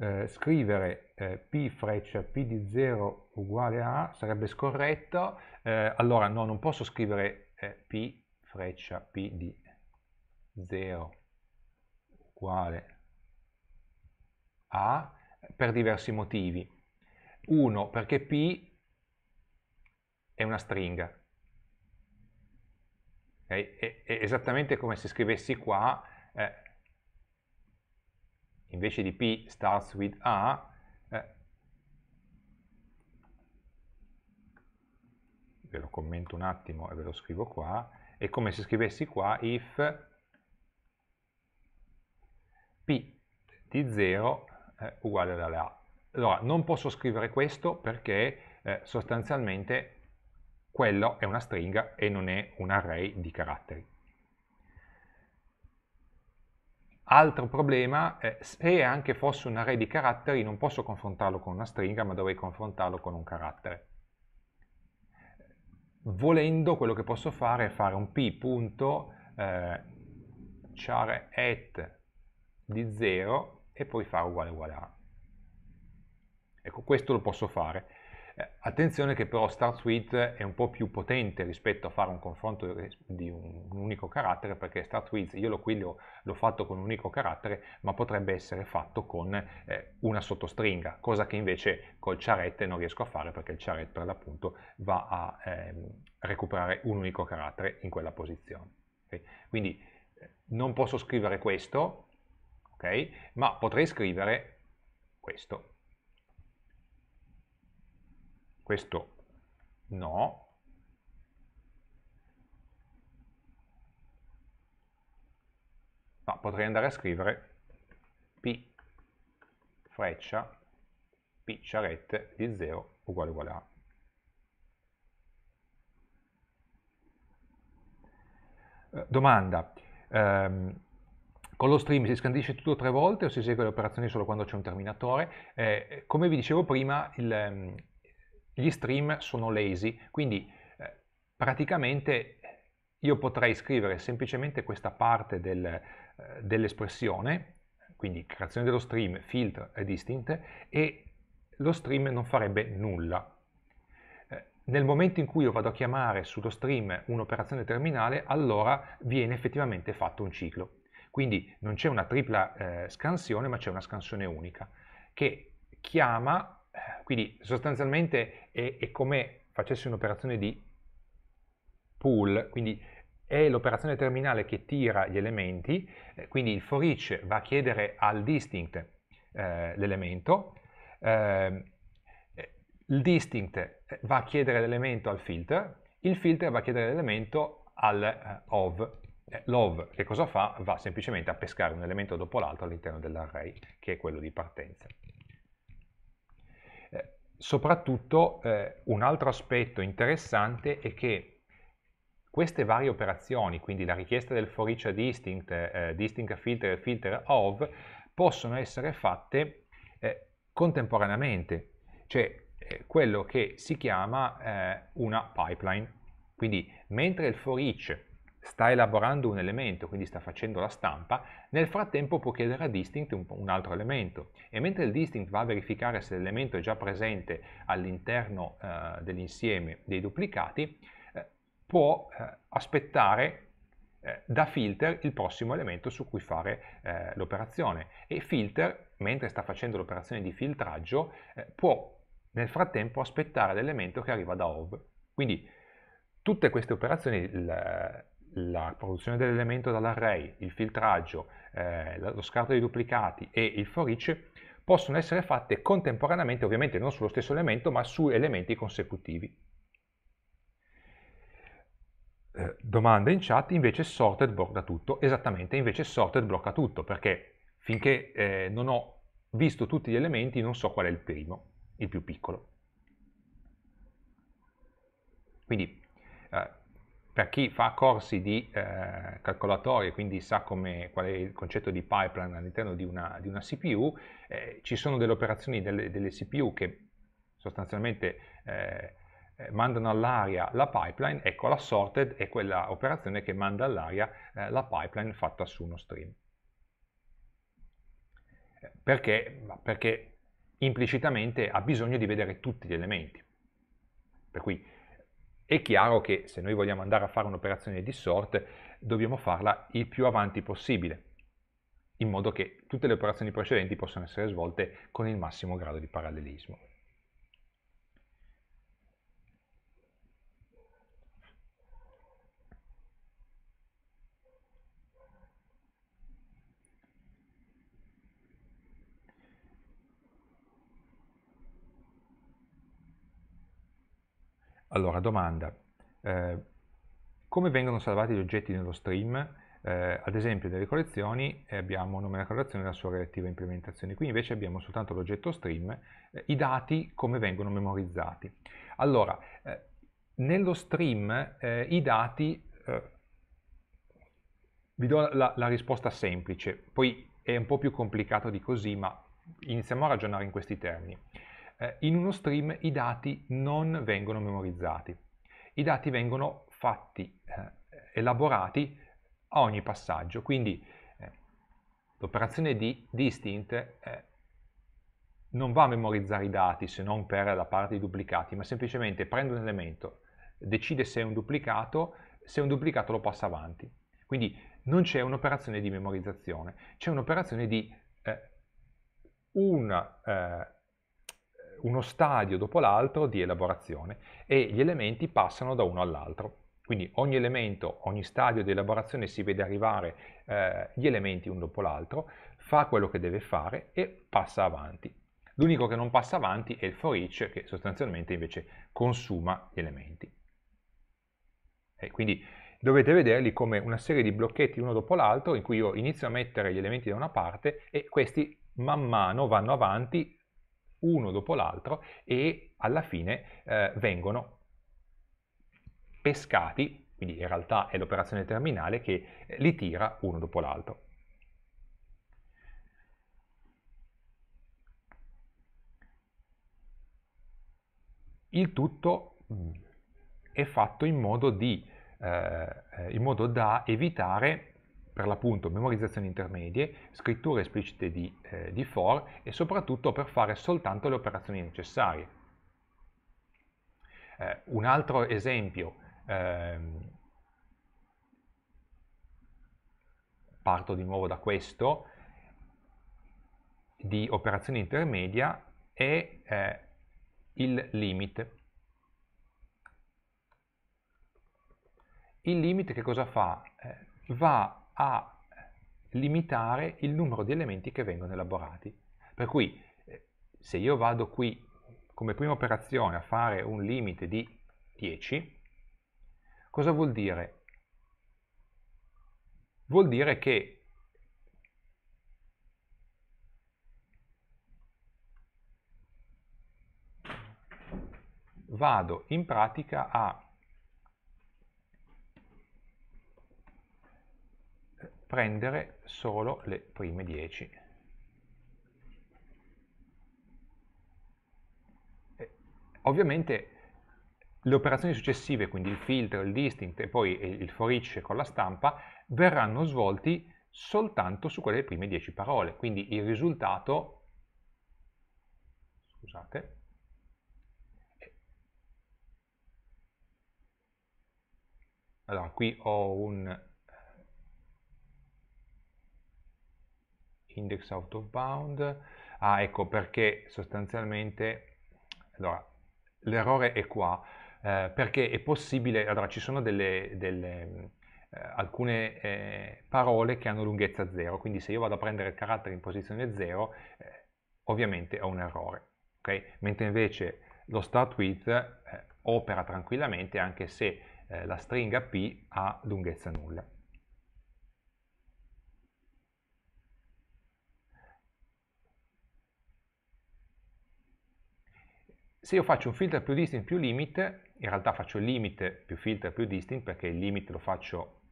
eh, scrivere eh, P freccia P di 0 uguale a sarebbe scorretto, eh, allora no, non posso scrivere eh, P freccia P di 0 uguale a per diversi motivi. Uno, perché P è una stringa. È, è, è esattamente come se scrivessi qua eh, invece di P starts with A, eh, ve lo commento un attimo e ve lo scrivo qua, è come se scrivessi qua if P di 0 eh, uguale alla A. Allora, non posso scrivere questo perché eh, sostanzialmente quello è una stringa e non è un array di caratteri. Altro problema, eh, se anche fosse un array di caratteri non posso confrontarlo con una stringa, ma dovrei confrontarlo con un carattere. Volendo, quello che posso fare è fare un p.char eh, at di 0 e poi fare uguale uguale a. Ecco, questo lo posso fare. Eh, attenzione che però Start Suite è un po' più potente rispetto a fare un confronto di un, un unico carattere perché Start Suite io lo, qui l'ho fatto con un unico carattere ma potrebbe essere fatto con eh, una sottostringa cosa che invece col charrette non riesco a fare perché il charrette per l'appunto va a ehm, recuperare un unico carattere in quella posizione okay? quindi eh, non posso scrivere questo okay? ma potrei scrivere questo questo no, no potrei andare a scrivere p freccia p charrette di 0 uguale uguale a. Eh, domanda, ehm, con lo stream si scandisce tutto tre volte o si esegue le operazioni solo quando c'è un terminatore? Eh, come vi dicevo prima, il, ehm, gli stream sono lazy, quindi eh, praticamente io potrei scrivere semplicemente questa parte del, eh, dell'espressione, quindi creazione dello stream, filter e distinct, e lo stream non farebbe nulla. Eh, nel momento in cui io vado a chiamare sullo stream un'operazione terminale, allora viene effettivamente fatto un ciclo. Quindi non c'è una tripla eh, scansione, ma c'è una scansione unica, che chiama quindi sostanzialmente è, è come facessi un'operazione di pool, quindi è l'operazione terminale che tira gli elementi, eh, quindi il for each va a chiedere al distinct eh, l'elemento, ehm, eh, il distinct va a chiedere l'elemento al filter, il filter va a chiedere l'elemento al eh, of. Eh, l'ov che cosa fa? Va semplicemente a pescare un elemento dopo l'altro all'interno dell'array, che è quello di partenza soprattutto eh, un altro aspetto interessante è che queste varie operazioni, quindi la richiesta del for each a distinct, eh, eh distinct a filter e filter of, possono essere fatte eh, contemporaneamente, cioè eh, quello che si chiama eh, una pipeline. Quindi mentre il for each sta elaborando un elemento, quindi sta facendo la stampa, nel frattempo può chiedere a Distinct un, un altro elemento e mentre il Distinct va a verificare se l'elemento è già presente all'interno eh, dell'insieme dei duplicati, eh, può eh, aspettare eh, da filter il prossimo elemento su cui fare eh, l'operazione e filter, mentre sta facendo l'operazione di filtraggio, eh, può nel frattempo aspettare l'elemento che arriva da ov. Quindi tutte queste operazioni il, la produzione dell'elemento dall'array, il filtraggio, eh, lo scarto dei duplicati e il for each possono essere fatte contemporaneamente, ovviamente non sullo stesso elemento, ma su elementi consecutivi. Eh, domanda in chat, invece sorted blocca tutto, esattamente, invece sorted blocca tutto, perché finché eh, non ho visto tutti gli elementi non so qual è il primo, il più piccolo. Quindi eh, per chi fa corsi di eh, calcolatorie, quindi sa come, qual è il concetto di pipeline all'interno di, di una, CPU, eh, ci sono delle operazioni delle, delle CPU che sostanzialmente eh, eh, mandano all'aria la pipeline, ecco la sorted è quella operazione che manda all'aria eh, la pipeline fatta su uno stream. Perché? Perché implicitamente ha bisogno di vedere tutti gli elementi. Per cui è chiaro che se noi vogliamo andare a fare un'operazione di sort, dobbiamo farla il più avanti possibile, in modo che tutte le operazioni precedenti possano essere svolte con il massimo grado di parallelismo. Allora, domanda. Eh, come vengono salvati gli oggetti nello stream? Eh, ad esempio nelle collezioni eh, abbiamo nome della collezione e la sua relativa implementazione, qui invece abbiamo soltanto l'oggetto stream, eh, i dati come vengono memorizzati. Allora, eh, nello stream eh, i dati, eh, vi do la, la, risposta semplice, poi è un po' più complicato di così, ma iniziamo a ragionare in questi termini eh, in uno stream i dati non vengono memorizzati. I dati vengono fatti, eh, elaborati a ogni passaggio, quindi eh, l'operazione di distint eh, non va a memorizzare i dati se non per la parte di duplicati, ma semplicemente prende un elemento, decide se è un duplicato, se è un duplicato lo passa avanti. Quindi non c'è un'operazione di memorizzazione, c'è un'operazione di eh, un eh, uno stadio dopo l'altro di elaborazione e gli elementi passano da uno all'altro. Quindi ogni elemento, ogni stadio di elaborazione si vede arrivare eh, gli elementi uno dopo l'altro, fa quello che deve fare e passa avanti. L'unico che non passa avanti è il for each che sostanzialmente invece consuma gli elementi. E quindi dovete vederli come una serie di blocchetti uno dopo l'altro in cui io inizio a mettere gli elementi da una parte e questi man mano vanno avanti uno dopo l'altro e alla fine eh, vengono pescati, quindi in realtà è l'operazione terminale che eh, li tira uno dopo l'altro. Il tutto mm, è fatto in modo, di, eh, eh in modo da evitare per l'appunto memorizzazioni intermedie, scritture esplicite di, eh, di for e soprattutto per fare soltanto le operazioni necessarie. Eh, un altro esempio, ehm, parto di nuovo da questo, di operazione intermedia è eh, il limit. Il limit che cosa fa? Eh, va a limitare il numero di elementi che vengono elaborati. Per cui eh, se io vado qui come prima operazione a fare un limite di 10, cosa vuol dire? Vuol dire che vado in pratica a prendere solo le prime 10. Ovviamente le operazioni successive, quindi il filtro, il distinct e poi il for each con la stampa, verranno svolti soltanto su quelle prime 10 parole, quindi il risultato, scusate, allora qui ho un index out of bound. Ah, ecco perché sostanzialmente allora, l'errore è qua. Eh, perché è possibile, allora ci sono delle, delle eh, alcune eh, parole che hanno lunghezza 0, quindi se io vado a prendere il carattere in posizione 0, eh, ovviamente ho un errore, okay? mentre invece lo start with eh, opera tranquillamente anche se eh, la stringa P ha lunghezza nulla. se io faccio un filter più distinct più limit, in realtà faccio il limit più filter più distinct perché il limit lo faccio,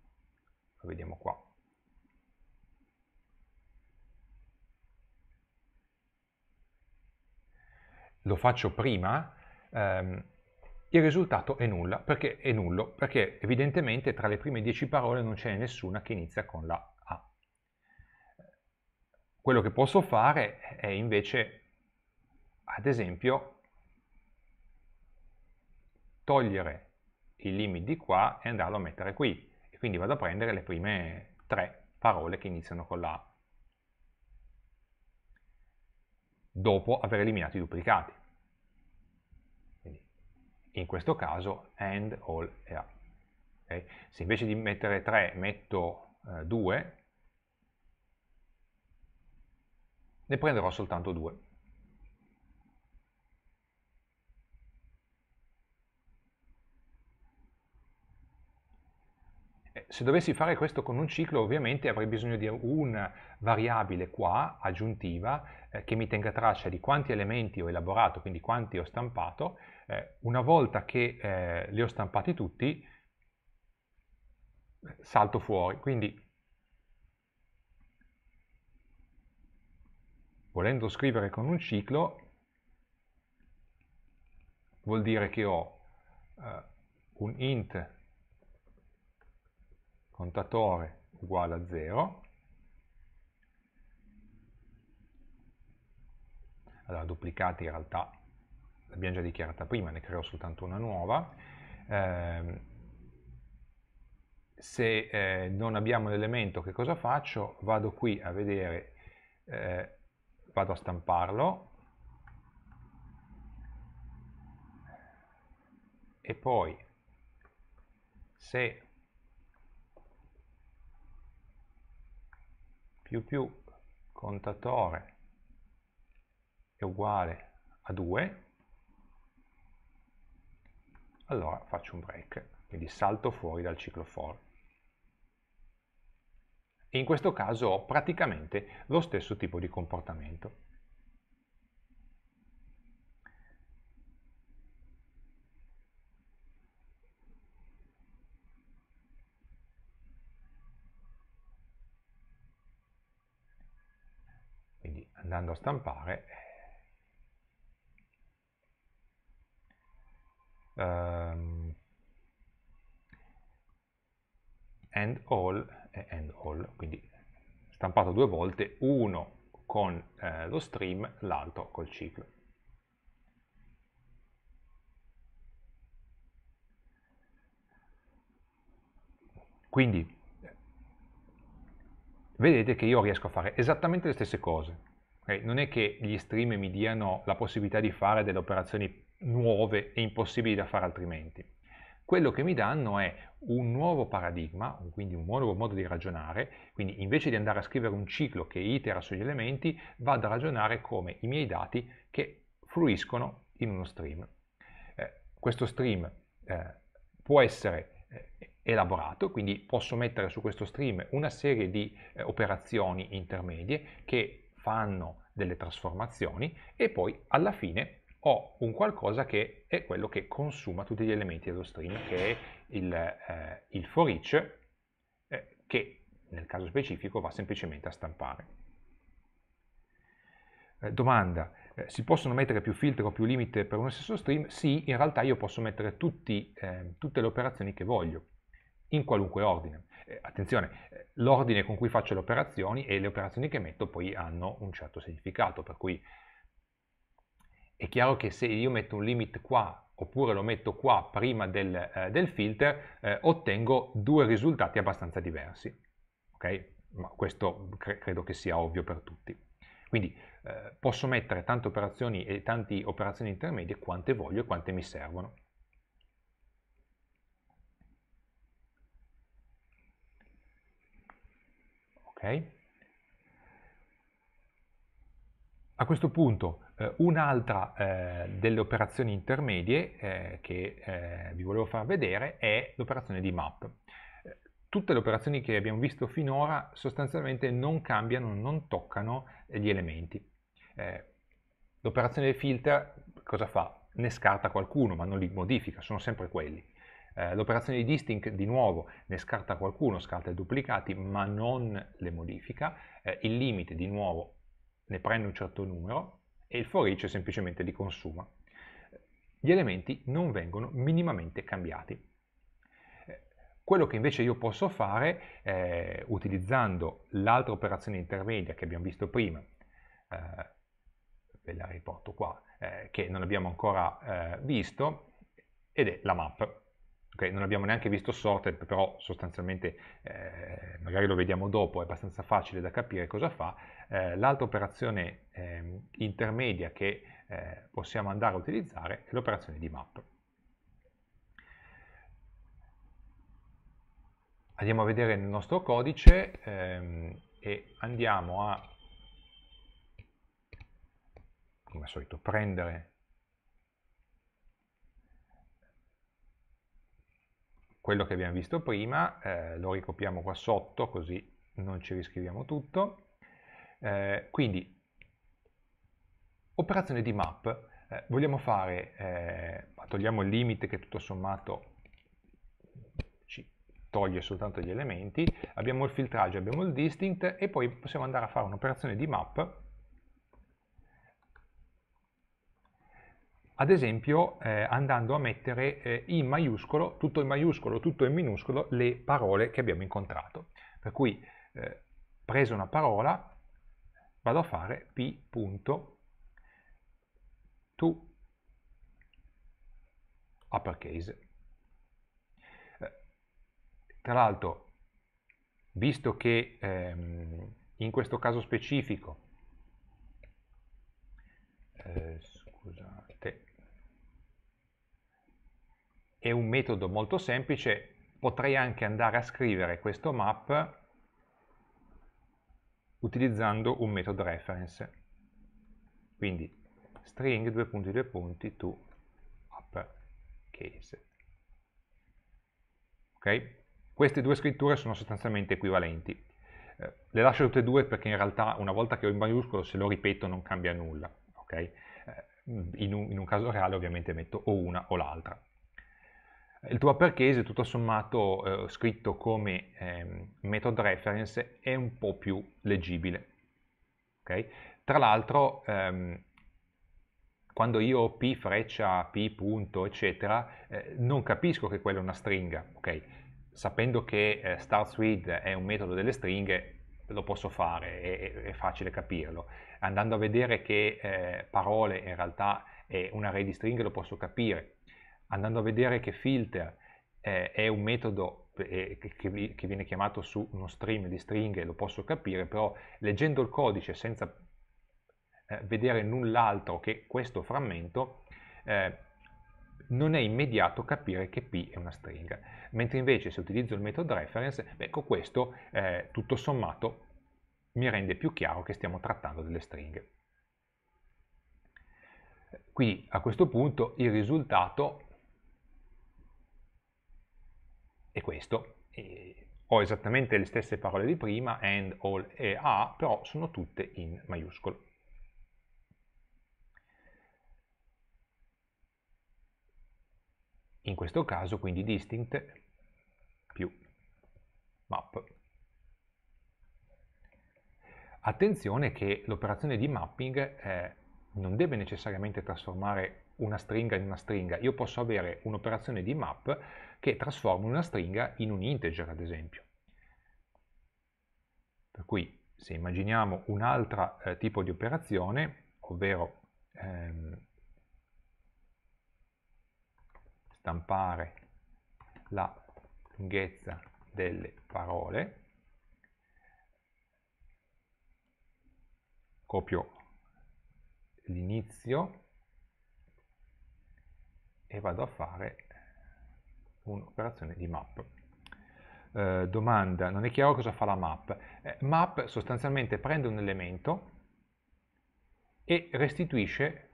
lo vediamo qua, lo faccio prima, ehm, il risultato è, nulla, perché è nullo, perché evidentemente tra le prime 10 parole non c'è nessuna che inizia con la A. Quello che posso fare è invece, ad esempio, togliere il limit di qua e andarlo a mettere qui. E quindi vado a prendere le prime tre parole che iniziano con la A, dopo aver eliminato i duplicati. Quindi, in questo caso and, all e a. Okay? Se invece di mettere 3 metto eh, 2, ne prenderò soltanto 2. se dovessi fare questo con un ciclo ovviamente avrei bisogno di una variabile qua aggiuntiva eh, che mi tenga traccia di quanti elementi ho elaborato, quindi quanti ho stampato. Eh, una volta che eh, li ho stampati tutti salto fuori, quindi volendo scrivere con un ciclo vuol dire che ho eh, un int contatore uguale a 0, allora duplicati in realtà l'abbiamo già dichiarata prima, ne creo soltanto una nuova, eh, se eh, non abbiamo l'elemento che cosa faccio? Vado qui a vedere, eh, vado a stamparlo e poi se più più contatore è uguale a 2 allora faccio un break quindi salto fuori dal ciclo for e in questo caso ho praticamente lo stesso tipo di comportamento andando a stampare um, end all e and all, quindi stampato due volte, uno con eh, lo stream, l'altro col ciclo. Quindi vedete che io riesco a fare esattamente le stesse cose Okay? Non è che gli stream mi diano la possibilità di fare delle operazioni nuove e impossibili da fare altrimenti. Quello che mi danno è un nuovo paradigma, quindi un nuovo modo di ragionare, quindi invece di andare a scrivere un ciclo che itera sugli elementi, vado a ragionare come i miei dati che fluiscono in uno stream. Eh, questo stream eh, può essere eh, elaborato, quindi posso mettere su questo stream una serie di eh, operazioni intermedie che fanno delle trasformazioni e poi alla fine ho un qualcosa che è quello che consuma tutti gli elementi dello stream che è il, eh, il for each, eh, che nel caso specifico va semplicemente a stampare. Eh, domanda, eh, si possono mettere più filtri o più limite per uno stesso stream? Sì, in realtà io posso mettere tutti, ehm, tutte le operazioni che voglio in qualunque ordine. Eh, attenzione, eh, l'ordine con cui faccio le operazioni e le operazioni che metto poi hanno un certo significato, per cui è chiaro che se io metto un limit qua oppure lo metto qua prima del, eh, del filter, eh, ottengo due risultati abbastanza diversi. Okay? Ma questo cre credo che sia ovvio per tutti. Quindi eh, posso mettere tante operazioni e tante operazioni intermedie quante voglio e quante mi servono. A questo punto eh, un'altra eh, delle operazioni intermedie eh, che eh, vi volevo far vedere è l'operazione di map. Eh, tutte le operazioni che abbiamo visto finora sostanzialmente non cambiano, non toccano gli elementi. Eh, l'operazione filter cosa fa? Ne scarta qualcuno ma non li modifica, sono sempre quelli. Eh, l'operazione di distinct di nuovo ne scarta qualcuno, scarta i duplicati, ma non le modifica. Eh, il limite di nuovo ne prende un certo numero e il for each semplicemente li consuma. Gli elementi non vengono minimamente cambiati. Eh, quello che invece io posso fare, eh, utilizzando l'altra operazione intermedia che abbiamo visto prima, eh, ve la riporto qua, eh, che non abbiamo ancora eh, visto, ed è la map. Okay, non abbiamo neanche visto sorted, però sostanzialmente eh, magari lo vediamo dopo, è abbastanza facile da capire cosa fa. Eh, l'altra operazione eh, intermedia che eh, possiamo andare a utilizzare è l'operazione di map. Andiamo a vedere il nostro codice ehm, e andiamo a, come al solito, prendere quello che abbiamo visto prima, eh, lo ricopiamo qua sotto così non ci riscriviamo tutto. Eh, quindi, operazione di map, eh, vogliamo fare, eh, togliamo il limite che tutto sommato ci toglie soltanto gli elementi, abbiamo il filtraggio, abbiamo il distinct e poi possiamo andare a fare un'operazione di map ad esempio eh, andando a mettere eh, in maiuscolo, tutto in maiuscolo, tutto in minuscolo, le parole che abbiamo incontrato. Per cui, eh, presa una parola, vado a fare p.to uppercase. Eh, tra l'altro, visto che ehm, in questo caso specifico, eh, scusate, è un metodo molto semplice, potrei anche andare a scrivere questo map utilizzando un metodo reference. Quindi string due punti due punti to uppercase. Ok? Queste due scritture sono sostanzialmente equivalenti. Eh, le lascio tutte e due perché in realtà una volta che ho in maiuscolo se lo ripeto non cambia nulla. Okay? Eh, in, un, in un caso reale ovviamente metto o una o l'altra. Il tuo uppercase tutto sommato eh, scritto come eh, method reference è un po' più leggibile. Okay? Tra l'altro ehm, quando io ho p freccia, p punto eccetera eh, non capisco che quella è una stringa. Okay? Sapendo che eh, starts with è un metodo delle stringhe lo posso fare, è, è facile capirlo. Andando a vedere che eh, parole in realtà è un array di stringhe lo posso capire, andando a vedere che filter eh, è un metodo eh, che, viene chiamato su uno stream di stringhe, lo posso capire, però leggendo il codice senza eh, vedere null'altro che questo frammento, eh, non è immediato capire che P è una stringa, mentre invece se utilizzo il metodo reference, ecco questo tutto sommato mi rende più chiaro che stiamo trattando delle stringhe. Quindi a questo punto il risultato è questo. E ho esattamente le stesse parole di prima, and, all e a, però sono tutte in maiuscolo. In questo caso quindi distinct più map. Attenzione che l'operazione di mapping eh, non deve necessariamente trasformare una stringa in una stringa. Io posso avere un'operazione di map che trasformano una stringa in un integer, ad esempio. Per cui se immaginiamo un altro eh, tipo di operazione, ovvero ehm, stampare la lunghezza delle parole, copio l'inizio e vado a fare un'operazione di map. Eh, domanda, non è chiaro cosa fa la map. Eh, map sostanzialmente prende un elemento e restituisce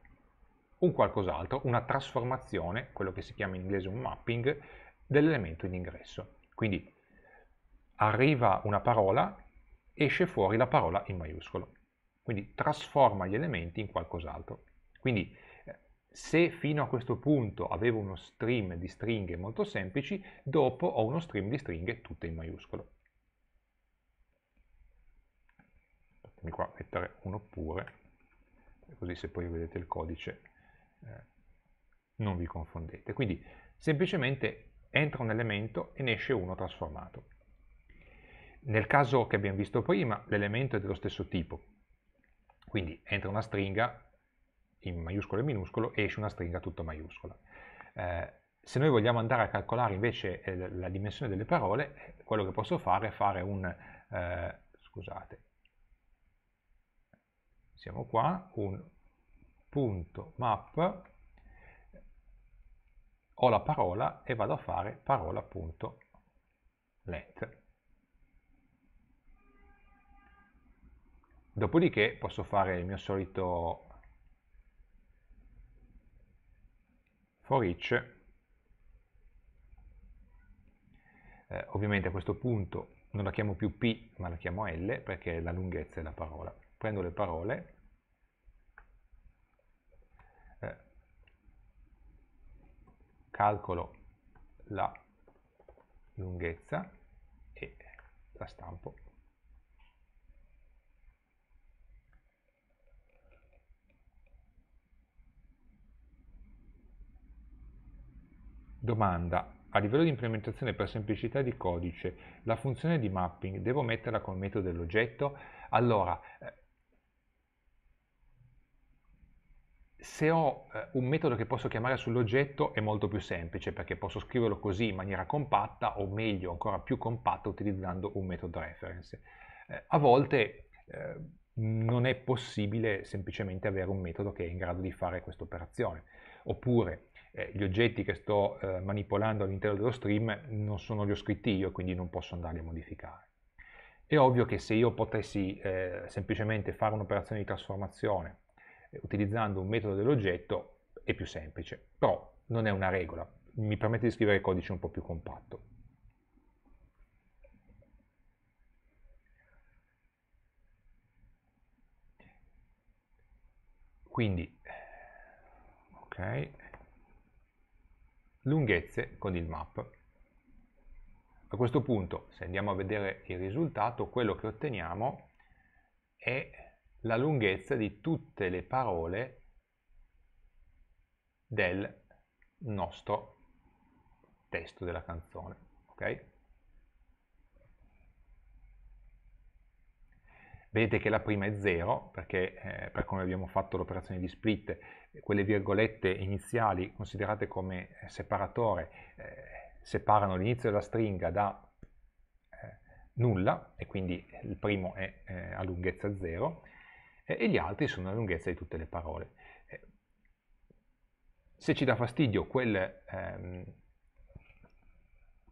un qualcos'altro, una trasformazione, quello che si chiama in inglese un mapping, dell'elemento in ingresso. Quindi arriva una parola, esce fuori la parola in maiuscolo. Quindi trasforma gli elementi in qualcos'altro. Quindi se fino a questo punto avevo uno stream di stringhe molto semplici, dopo ho uno stream di stringhe tutte in maiuscolo. Fatemi qua mettere uno oppure, così se poi vedete il codice eh, non vi confondete. Quindi semplicemente entra un elemento e ne esce uno trasformato. Nel caso che abbiamo visto prima, l'elemento è dello stesso tipo, quindi entra una stringa in maiuscolo e minuscolo esce una stringa tutto maiuscola. Eh, se noi vogliamo andare a calcolare invece eh, la dimensione delle parole, eh, quello che posso fare è fare un, eh, scusate, siamo qua, un punto map, ho la parola e vado a fare parola.let. Dopodiché posso fare il mio solito for each eh, ovviamente a questo punto non la chiamo più P ma la chiamo L perché la lunghezza è la parola prendo le parole eh, calcolo la lunghezza e la stampo Domanda: a livello di implementazione per semplicità di codice, la funzione di mapping devo metterla col metodo dell'oggetto? Allora, eh, se ho eh, un metodo che posso chiamare sull'oggetto è molto più semplice perché posso scriverlo così in maniera compatta o meglio ancora più compatta utilizzando un metodo reference. Eh, a volte non è possibile semplicemente avere un metodo che è in grado di fare questa operazione. Oppure eh, gli oggetti che sto eh, manipolando all'interno dello stream non sono li ho scritti io, quindi non posso andarli a modificare. È ovvio che se io potessi eh, semplicemente fare un'operazione di trasformazione eh, utilizzando un metodo dell'oggetto è più semplice, però non è una regola, mi permette di scrivere codice un po' più compatto. Quindi, ok, lunghezze con il map. A questo punto, se andiamo a vedere il risultato, quello che otteniamo è la lunghezza di tutte le parole del nostro testo della canzone. Okay? Vedete che la prima è 0, perché eh, per come abbiamo fatto l'operazione di split, eh, quelle virgolette iniziali considerate come eh, separatore eh, separano l'inizio della stringa da eh, nulla, e quindi il primo è eh, a lunghezza 0, e gli altri sono la lunghezza di tutte le parole. Se ci dà fastidio quel, ehm,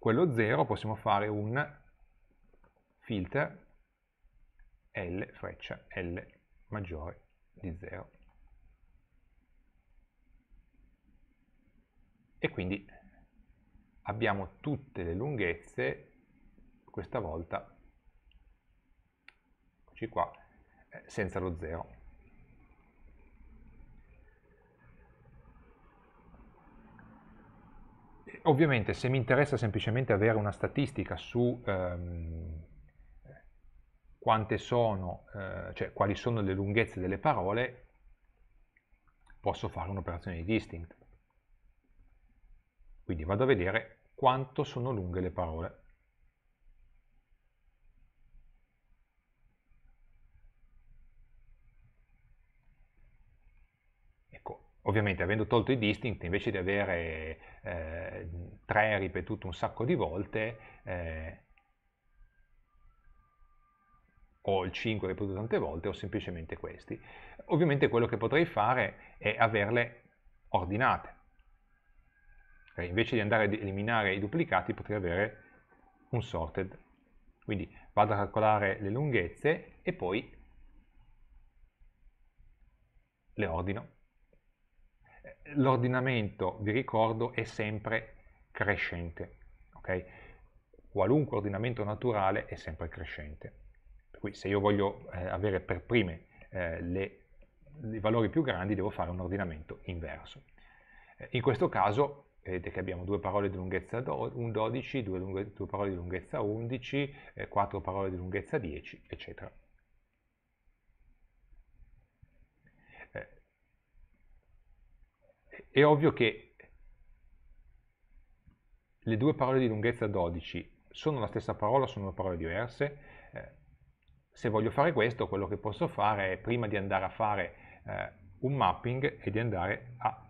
quello 0, possiamo fare un filter l freccia L maggiore di 0. E quindi abbiamo tutte le lunghezze, questa volta, eccoci qua, eh, senza lo 0. Ovviamente se mi interessa semplicemente avere una statistica su ehm, quante sono, eh, cioè quali sono le lunghezze delle parole, posso fare un'operazione di distinct. Quindi vado a vedere quanto sono lunghe le parole. Ecco, ovviamente avendo tolto i distinct invece di avere eh, 3 ripetuto un sacco di volte eh, o il 5 ripetuto tante volte o semplicemente questi. Ovviamente quello che potrei fare è averle ordinate. Okay? Invece di andare ad eliminare i duplicati potrei avere un sorted. Quindi vado a calcolare le lunghezze e poi le ordino. L'ordinamento, vi ricordo, è sempre crescente. Okay? Qualunque ordinamento naturale è sempre crescente. Qui se io voglio eh, avere per prime eh, le, i valori più grandi devo fare un ordinamento inverso. Eh, in questo caso vedete che abbiamo due parole di lunghezza 12, due, lunghe, due parole di lunghezza 11, eh, quattro parole di lunghezza 10, eccetera. Eh, è ovvio che le due parole di lunghezza 12 sono la stessa parola, sono parole diverse, se voglio fare questo, quello che posso fare è prima di andare a fare eh, un mapping e di andare a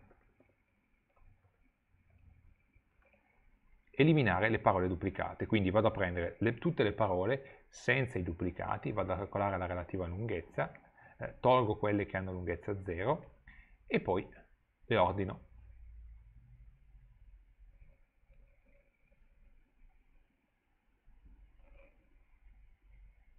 eliminare le parole duplicate. Quindi vado a prendere le, tutte le parole senza i duplicati, vado a calcolare la relativa lunghezza, eh, tolgo quelle che hanno lunghezza 0 e poi le ordino.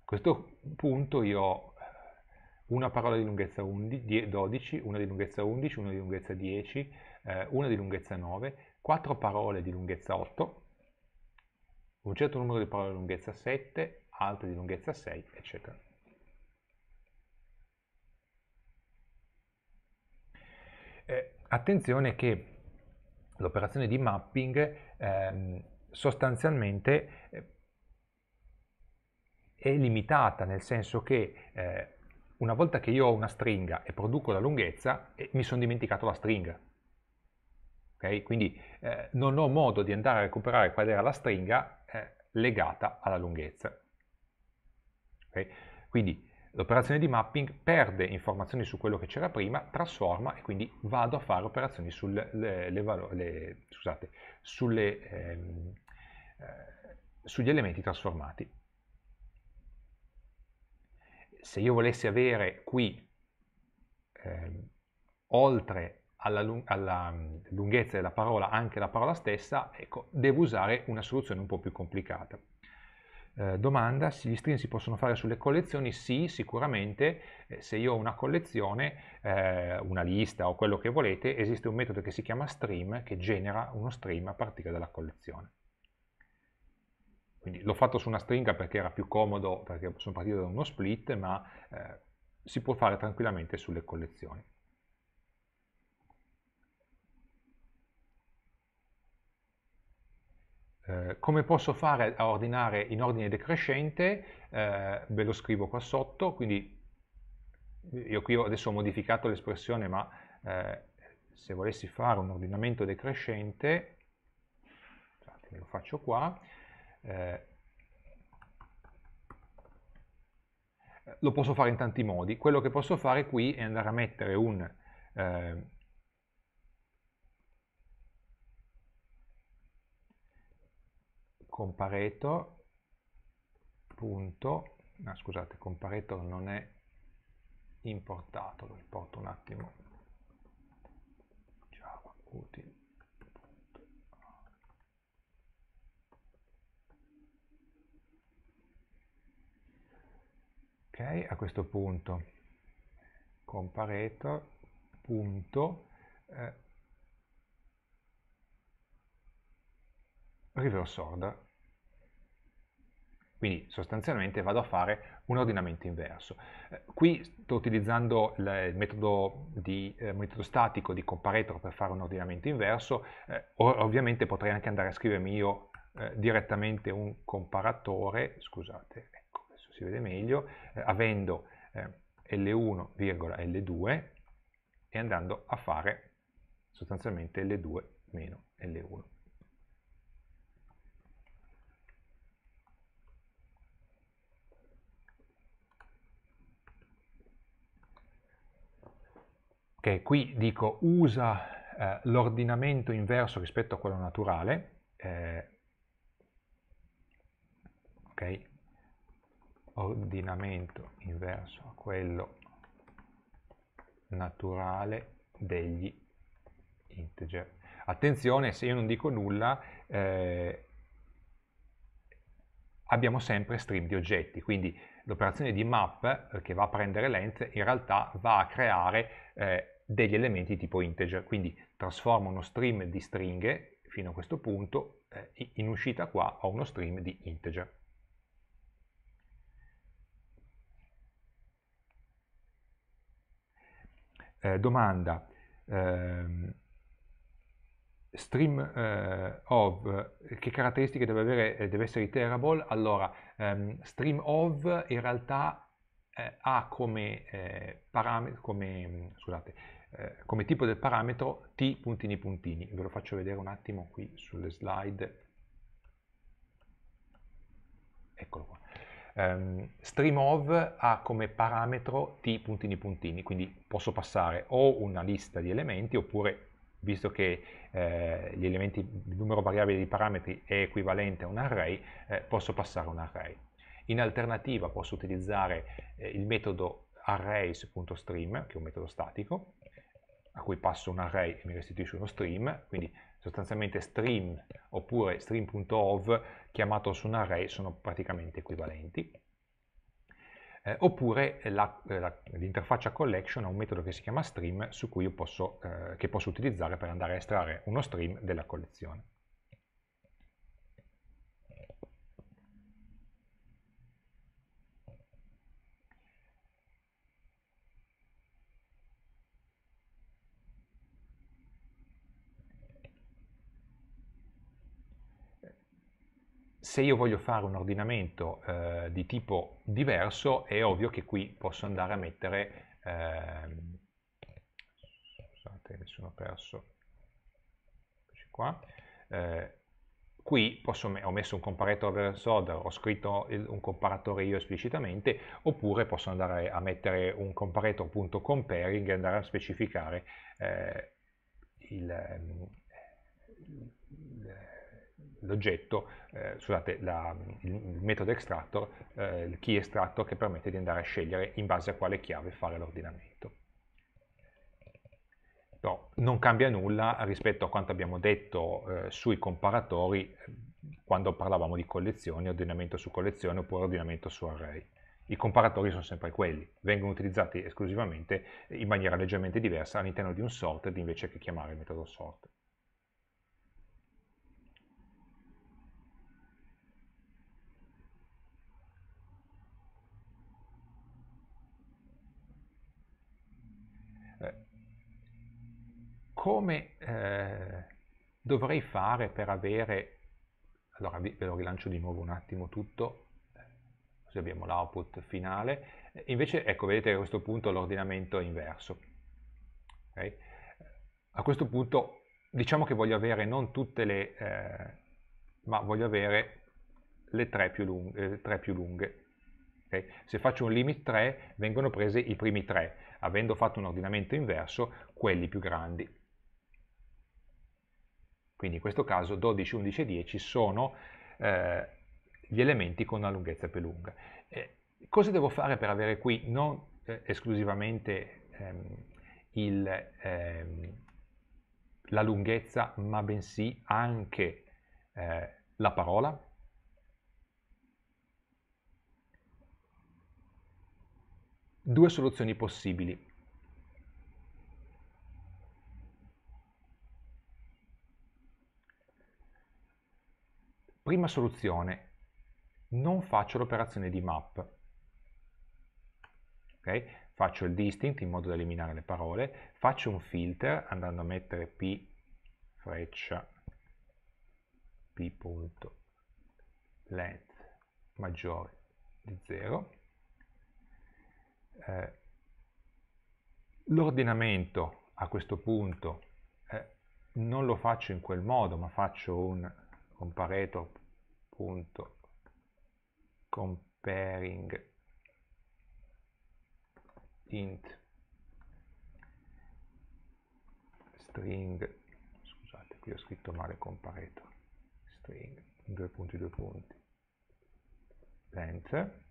Questo punto io ho eh, una parola di lunghezza 12, una di lunghezza 11, una di lunghezza 10, eh, una di lunghezza 9, 4 parole di lunghezza 8, un certo numero di parole di lunghezza 7, altre di lunghezza 6, eccetera. Eh, attenzione che l'operazione di mapping ehm, sostanzialmente eh, è limitata nel senso che eh, una volta che io ho una stringa e produco la lunghezza, eh, mi sono dimenticato la stringa. Okay? Quindi eh, non ho modo di andare a recuperare qual era la stringa eh, legata alla lunghezza. Okay? Quindi l'operazione di mapping perde informazioni su quello che c'era prima, trasforma e quindi vado a fare operazioni sulle, le, le, scusate, sulle, ehm, eh, sugli elementi trasformati se io volessi avere qui, eh, oltre alla, lung alla, mm, lunghezza della parola, anche la parola stessa, ecco, devo usare una soluzione un po' più complicata. Eh, domanda, se gli string si possono fare sulle collezioni? Sì, sicuramente, eh, se io ho una collezione, eh, una lista o quello che volete, esiste un metodo che si chiama stream che genera uno stream a partire dalla collezione. Quindi l'ho fatto su una stringa perché era più comodo, perché sono partito da uno split, ma eh, si può fare tranquillamente sulle collezioni. Eh, come posso fare a ordinare in ordine decrescente? Eh, ve lo scrivo qua sotto, quindi io qui adesso ho modificato l'espressione, ma eh, se volessi fare un ordinamento decrescente, lo faccio qua, eh, lo posso fare in tanti modi. Quello che posso fare qui è andare a mettere un... Eh, compareto punto no, scusate compareto non è importato lo importo un attimo java utile ok a questo punto con punto eh, reverse order quindi sostanzialmente vado a fare un ordinamento inverso. Eh, qui sto utilizzando il metodo, di, eh, metodo statico di comparator per fare un ordinamento inverso, eh, ovviamente potrei anche andare a scrivermi io eh, direttamente un comparatore, scusate, si vede meglio, eh, avendo eh, L1, L2 e andando a fare sostanzialmente L2 meno L1. Ok, qui dico usa eh, l'ordinamento inverso rispetto a quello naturale, eh, ok, ordinamento inverso a quello naturale degli integer. Attenzione, se io non dico nulla, eh, abbiamo sempre string di oggetti, quindi l'operazione di map che va a prendere length in realtà va a creare eh, degli elementi tipo integer, quindi trasformo uno stream di stringhe fino a questo punto, eh, in uscita qua ho uno stream di integer. eh, domanda ehm, eh, stream of che caratteristiche deve avere eh, deve essere iterable allora ehm, stream of in realtà eh, ha come eh, parametro come scusate come tipo del parametro t puntini puntini ve lo faccio vedere un attimo qui sulle slide eccolo qua Um, ehm, StreamOf ha come parametro t puntini puntini, quindi posso passare o una lista di elementi oppure visto che eh, elementi, il numero variabile di parametri è equivalente a un array, eh, posso passare un array. In alternativa posso utilizzare eh, il metodo arrays.stream, che è un metodo statico, a cui passo un array e mi restituisce uno stream, quindi sostanzialmente stream oppure stream.ov chiamato su un array sono praticamente equivalenti. Eh, oppure eh, l'interfaccia collection ha un metodo che si chiama stream posso, eh, che posso utilizzare per andare a estrarre uno stream della collezione. se io voglio fare un ordinamento eh, di tipo diverso è ovvio che qui posso andare a mettere ehm, scusate mi sono perso qua eh, qui posso, ho messo un comparator verso order, ho scritto un comparatore io esplicitamente, oppure posso andare a mettere un comparator.comparing e andare a specificare eh, il, ehm, l'oggetto, eh, scusate, la, il, metodo extractor, eh, il key extractor che permette di andare a scegliere in base a quale chiave fare l'ordinamento. Però non cambia nulla rispetto a quanto abbiamo detto eh, sui comparatori quando parlavamo di collezioni, ordinamento su collezione oppure ordinamento su array. I comparatori sono sempre quelli, vengono utilizzati esclusivamente in maniera leggermente diversa all'interno di un sort invece che chiamare il metodo sort. come eh, dovrei fare per avere, allora ve lo rilancio di nuovo un attimo tutto, così abbiamo l'output finale, invece ecco vedete che a questo punto l'ordinamento è inverso. Okay? A questo punto diciamo che voglio avere non tutte le, eh, ma voglio avere le tre più lunghe. Eh, tre più lunghe. Okay? Se faccio un limit 3 vengono presi i primi 3 avendo fatto un ordinamento inverso quelli più grandi. Quindi in questo caso 12, 11 e 10 sono eh, gli elementi con una lunghezza più lunga. Eh, cosa devo fare per avere qui non eh, esclusivamente ehm, il, ehm, la lunghezza, ma bensì anche eh, la parola? Due soluzioni possibili. Prima soluzione, non faccio l'operazione di map. Okay? Faccio il distinct in modo da eliminare le parole, faccio un filter andando a mettere p freccia p.length maggiore di 0. Eh, L'ordinamento a questo punto eh, non lo faccio in quel modo, ma faccio un con pareto.comparing int string scusate qui ho scritto male compareto string due punti due punti length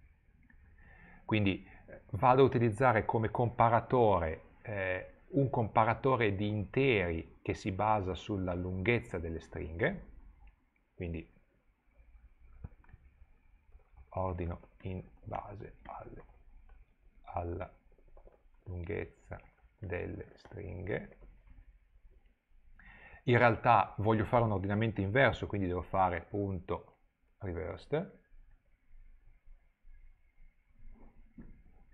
quindi eh, vado a utilizzare come comparatore eh, un comparatore di interi che si basa sulla lunghezza delle stringhe quindi ordino in base al, alla lunghezza delle stringhe in realtà voglio fare un ordinamento inverso quindi devo fare punto reversed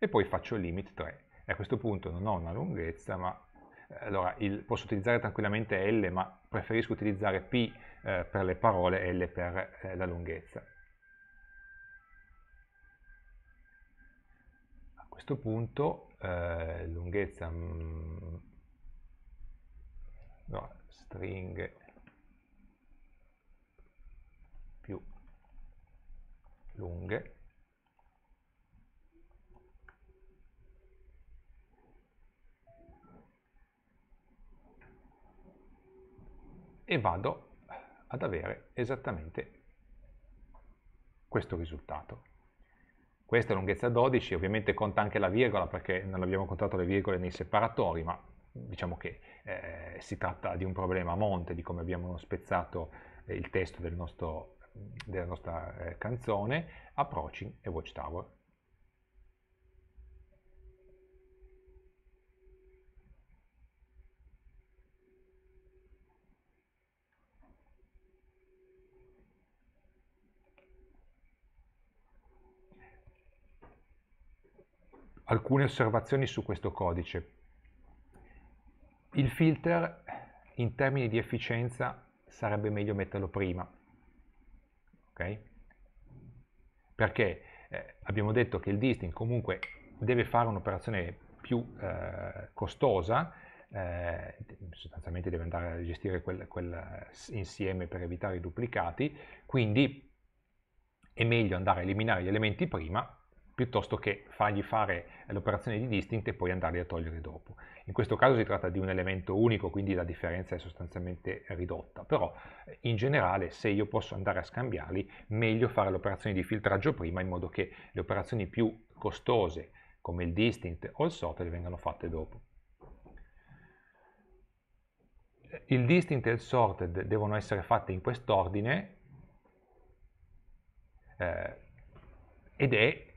e poi faccio limit 3 e a questo punto non ho una lunghezza ma eh, allora il, posso utilizzare tranquillamente L ma preferisco utilizzare P eh, per le parole e L per eh, la lunghezza. A questo punto eh, lunghezza mh, mm, no, string più lunghe e vado ad avere esattamente questo risultato. Questa è lunghezza 12, ovviamente conta anche la virgola perché non abbiamo contato le virgole nei separatori, ma diciamo che eh, si tratta di un problema a monte, di come abbiamo spezzato eh, il testo del nostro, della nostra eh, canzone, approaching e watchtower. alcune osservazioni su questo codice. Il filter in termini di efficienza sarebbe meglio metterlo prima, ok? perché eh, abbiamo detto che il disting comunque deve fare un'operazione più eh, costosa, eh, sostanzialmente deve andare a gestire quel, quel insieme per evitare i duplicati, quindi è meglio andare a eliminare gli elementi prima piuttosto che fargli fare l'operazione di distinct e poi andarli a togliere dopo. In questo caso si tratta di un elemento unico, quindi la differenza è sostanzialmente ridotta, però eh, in generale se io posso andare a scambiarli, meglio fare l'operazione di filtraggio prima in modo che le operazioni più costose come il distinct o il sorted vengano fatte dopo. Il distinct e il sorted devono essere fatti in quest'ordine eh, ed è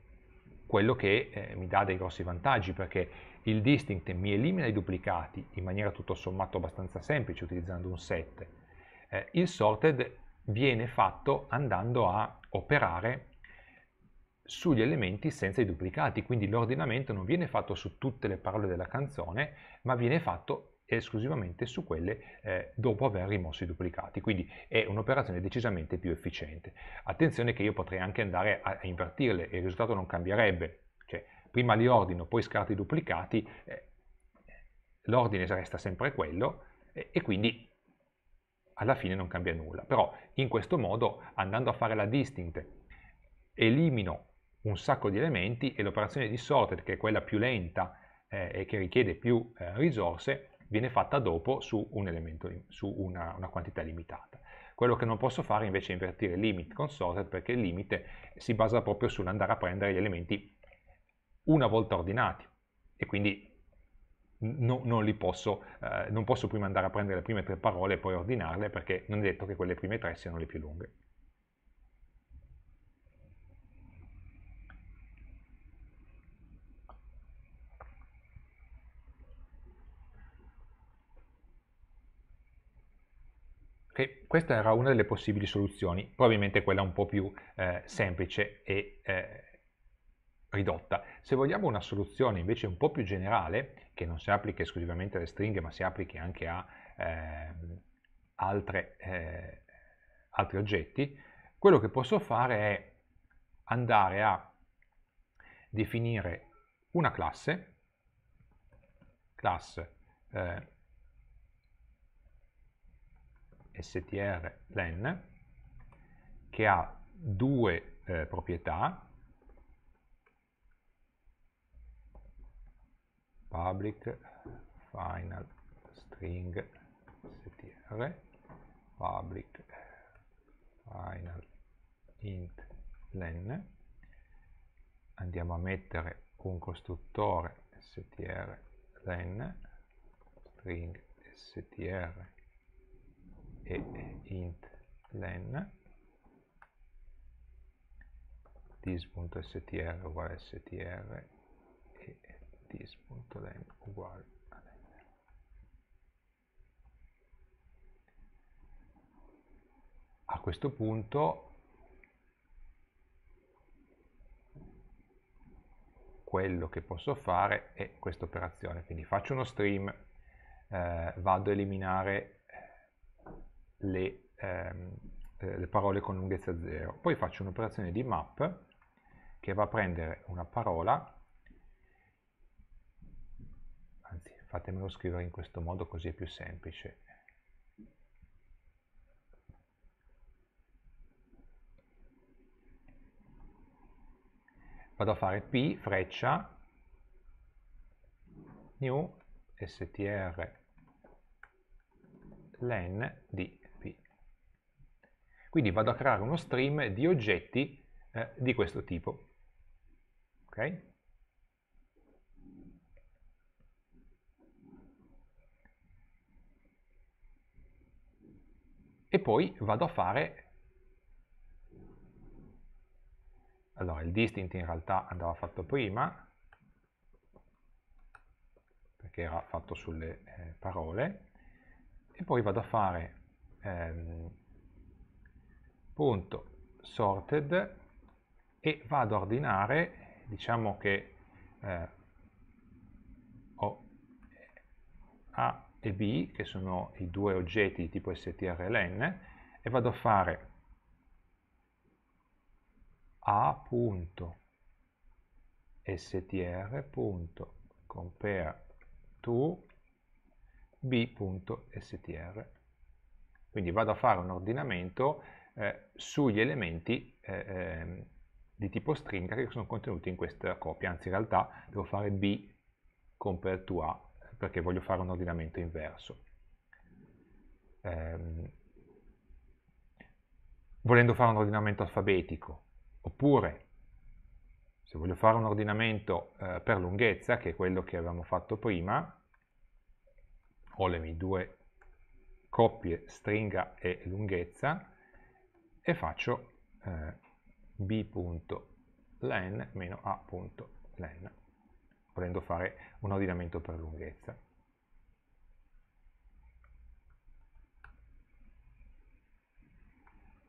quello che eh, mi dà dei grossi vantaggi perché il distinct mi elimina i duplicati in maniera tutto sommato abbastanza semplice utilizzando un set. Eh, il sorted viene fatto andando a operare sugli elementi senza i duplicati, quindi l'ordinamento non viene fatto su tutte le parole della canzone, ma viene fatto esclusivamente su quelle eh, dopo aver rimosso i duplicati, quindi è un'operazione decisamente più efficiente. Attenzione che io potrei anche andare a, a invertirle e il risultato non cambierebbe, cioè prima li ordino, poi scarto i duplicati, eh, l'ordine resta sempre quello eh, e quindi alla fine non cambia nulla. Però in questo modo andando a fare la distinct elimino un sacco di elementi e l'operazione di sorted che è quella più lenta eh, e che richiede più eh, risorse viene fatta dopo su, un elemento, su una, una, quantità limitata. Quello che non posso fare invece è invertire limit con sorted perché il limite si basa proprio sull'andare a prendere gli elementi una volta ordinati e quindi no, non, posso, eh, non posso prima andare a prendere le prime tre parole e poi ordinarle perché non è detto che quelle prime tre siano le più lunghe. Okay? Questa era una delle possibili soluzioni, probabilmente quella un po' più eh, semplice e eh, ridotta. Se vogliamo una soluzione invece un po' più generale, che non si applica esclusivamente alle stringhe, ma si applica anche a ehm, eh, altre, altri oggetti, quello che posso fare è andare a definire una classe, class eh, len che ha due eh, proprietà, public final string str, public final int len, andiamo a mettere un costruttore str len, string str e int len dis.str uguale str e dis.len uguale a len. A questo punto quello che posso fare è questa operazione, quindi faccio uno stream, eh, vado a eliminare le, ehm, eh, le parole con lunghezza 0. Poi faccio un'operazione di map che va a prendere una parola, anzi fatemelo scrivere in questo modo così è più semplice, vado a fare P freccia new str len di quindi vado a creare uno stream di oggetti eh, di questo tipo. Okay? E poi vado a fare... Allora, il distinct in realtà andava fatto prima, perché era fatto sulle eh, parole, e poi vado a fare ehm, punto sorted e vado a ordinare diciamo che eh, ho A e B che sono i due oggetti di tipo strln e vado a fare a.str.compare to b.str quindi vado a fare un ordinamento eh, sugli elementi eh, ehm, di tipo stringa che sono contenuti in questa copia, anzi in realtà devo fare B compare to A perché voglio fare un ordinamento inverso. Eh, volendo fare un ordinamento alfabetico, oppure se voglio fare un ordinamento eh, per lunghezza, che è quello che avevamo fatto prima, ho le mie due coppie stringa e lunghezza, e faccio eh, b.len a.len volendo fare un ordinamento per lunghezza.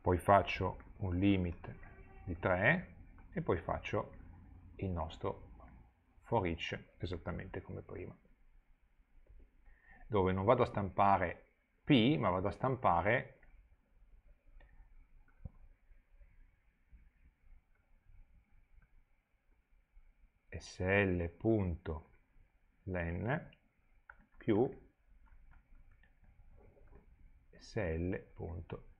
Poi faccio un limit di 3 e poi faccio il nostro for each esattamente come prima. Dove non vado a stampare p ma vado a stampare sl.len più sl.str.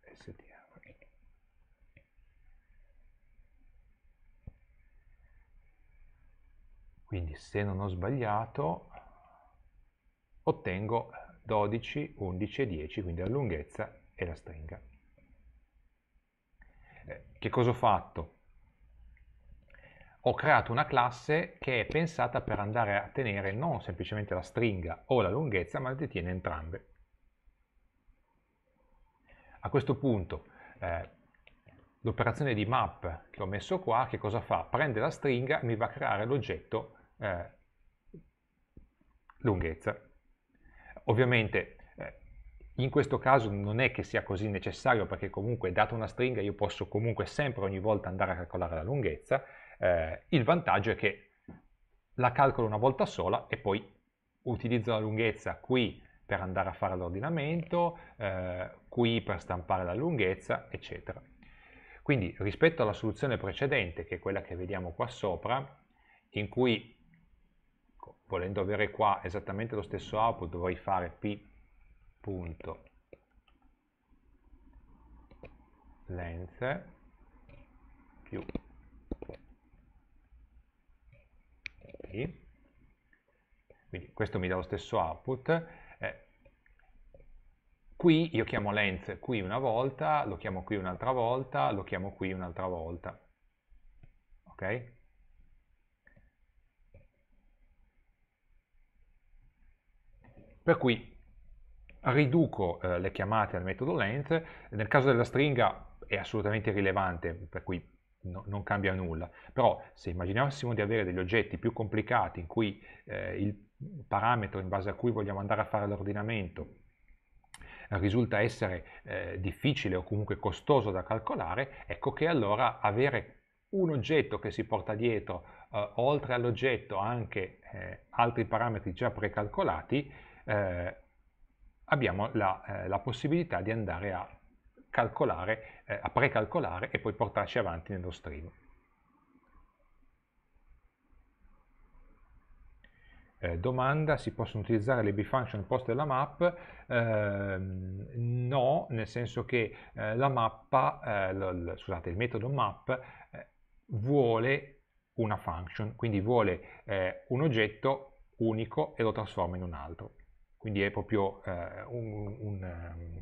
Quindi se non ho sbagliato ottengo 12, 11 e 10, quindi la lunghezza e la stringa. Eh, che cosa ho fatto? ho creato una classe che è pensata per andare a tenere non semplicemente la stringa o la lunghezza, ma detiene entrambe. A questo punto eh, l'operazione di map che ho messo qua, che cosa fa? Prende la stringa e mi va a creare l'oggetto eh, lunghezza. Ovviamente eh, in questo caso non è che sia così necessario perché comunque data una stringa io posso comunque sempre ogni volta andare a calcolare la lunghezza, eh, il vantaggio è che la calcolo una volta sola e poi utilizzo la lunghezza qui per andare a fare l'ordinamento, eh, qui per stampare la lunghezza, eccetera. Quindi rispetto alla soluzione precedente, che è quella che vediamo qua sopra, in cui volendo avere qua esattamente lo stesso output dovrei fare p.length più quindi questo mi dà lo stesso output, eh, qui io chiamo length qui una volta, lo chiamo qui un'altra volta, lo chiamo qui un'altra volta, ok? Per cui riduco eh, le chiamate al metodo length, nel caso della stringa è assolutamente irrilevante, per cui no, non cambia nulla. Però se immaginassimo di avere degli oggetti più complicati in cui eh, il parametro in base a cui vogliamo andare a fare l'ordinamento risulta essere eh, difficile o comunque costoso da calcolare, ecco che allora avere un oggetto che si porta dietro, eh, oltre all'oggetto anche eh, altri parametri già precalcolati, eh, abbiamo la, eh, la possibilità di andare a calcolare eh, a precalcolare e poi portarci avanti nello stream. Eh, domanda, si possono utilizzare le bifunction poste alla map? Eh, no, nel senso che eh, la mappa, eh, l, scusate, il metodo map eh, vuole una function, quindi vuole un oggetto unico e lo trasforma in un altro. Quindi è proprio un, un, ehm,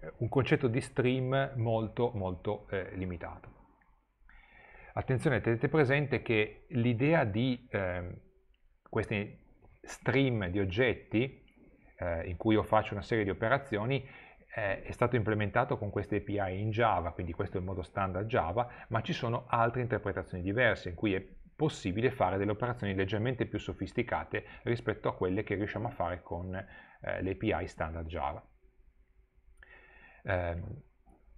eh, un concetto di stream molto molto eh, limitato. Attenzione, tenete presente che l'idea di eh, questi stream di oggetti eh, in cui io faccio una serie di operazioni eh, è stato implementato con queste API in Java, quindi questo è il modo standard Java, ma ci sono altre interpretazioni diverse in cui è possibile fare delle operazioni leggermente più sofisticate rispetto a quelle che riusciamo a fare con eh, le API standard Java. Eh,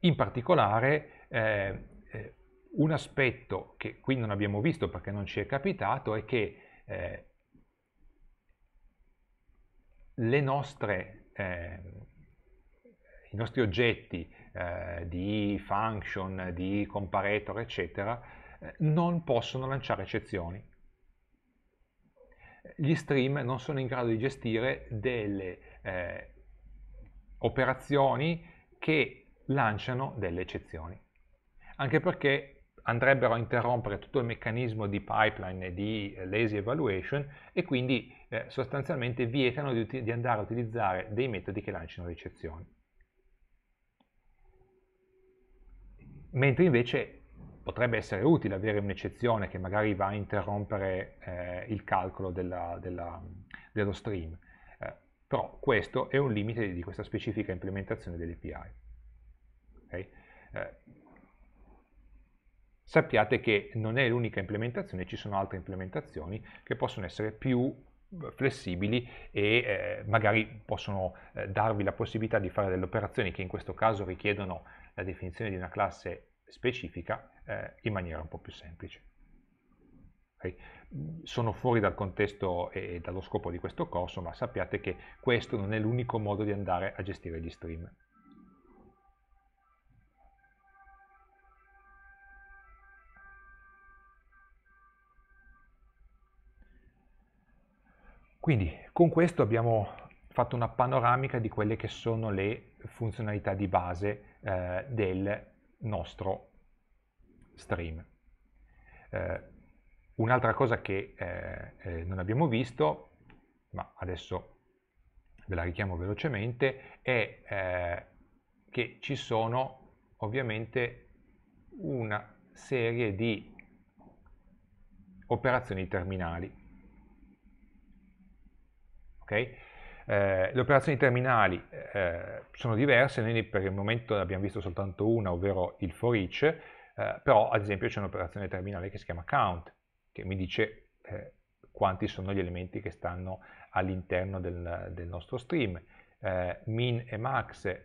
in particolare ehm, eh, un aspetto che qui non abbiamo visto perché non ci è capitato è che eh, nostre, ehm, i nostri oggetti eh, di function, di comparator, eccetera, eh, non possono lanciare eccezioni gli stream non sono in grado di gestire delle eh, operazioni che lanciano delle eccezioni. Anche perché andrebbero a interrompere tutto il meccanismo di pipeline e di eh, lazy evaluation e quindi eh, sostanzialmente vietano di, di andare a utilizzare dei metodi che lanciano le eccezioni. Mentre invece potrebbe essere utile avere un'eccezione che magari va a interrompere eh, il calcolo della, della, dello stream. Però questo è un limite di questa specifica implementazione dell'API. Okay? Eh, sappiate che non è l'unica implementazione, ci sono altre implementazioni che possono essere più eh, flessibili e eh, magari possono eh, darvi la possibilità di fare delle operazioni che in questo caso richiedono la definizione di una classe specifica eh, in maniera un po' più semplice. Sono fuori dal contesto e dallo scopo di questo corso, ma sappiate che questo non è l'unico modo di andare a gestire gli stream. Quindi con questo abbiamo fatto una panoramica di quelle che sono le funzionalità di base eh, del nostro stream. Eh, Un'altra cosa che eh, eh, non abbiamo visto, ma adesso ve la richiamo velocemente, è eh, che ci sono ovviamente una serie di operazioni terminali. Okay? Eh, le operazioni terminali eh, sono diverse, noi per il momento ne abbiamo visto soltanto una, ovvero il for each, eh, però ad esempio c'è un'operazione terminale che si chiama count, che mi dice eh, quanti sono gli elementi che stanno all'interno del, del, nostro stream, eh, min e max eh,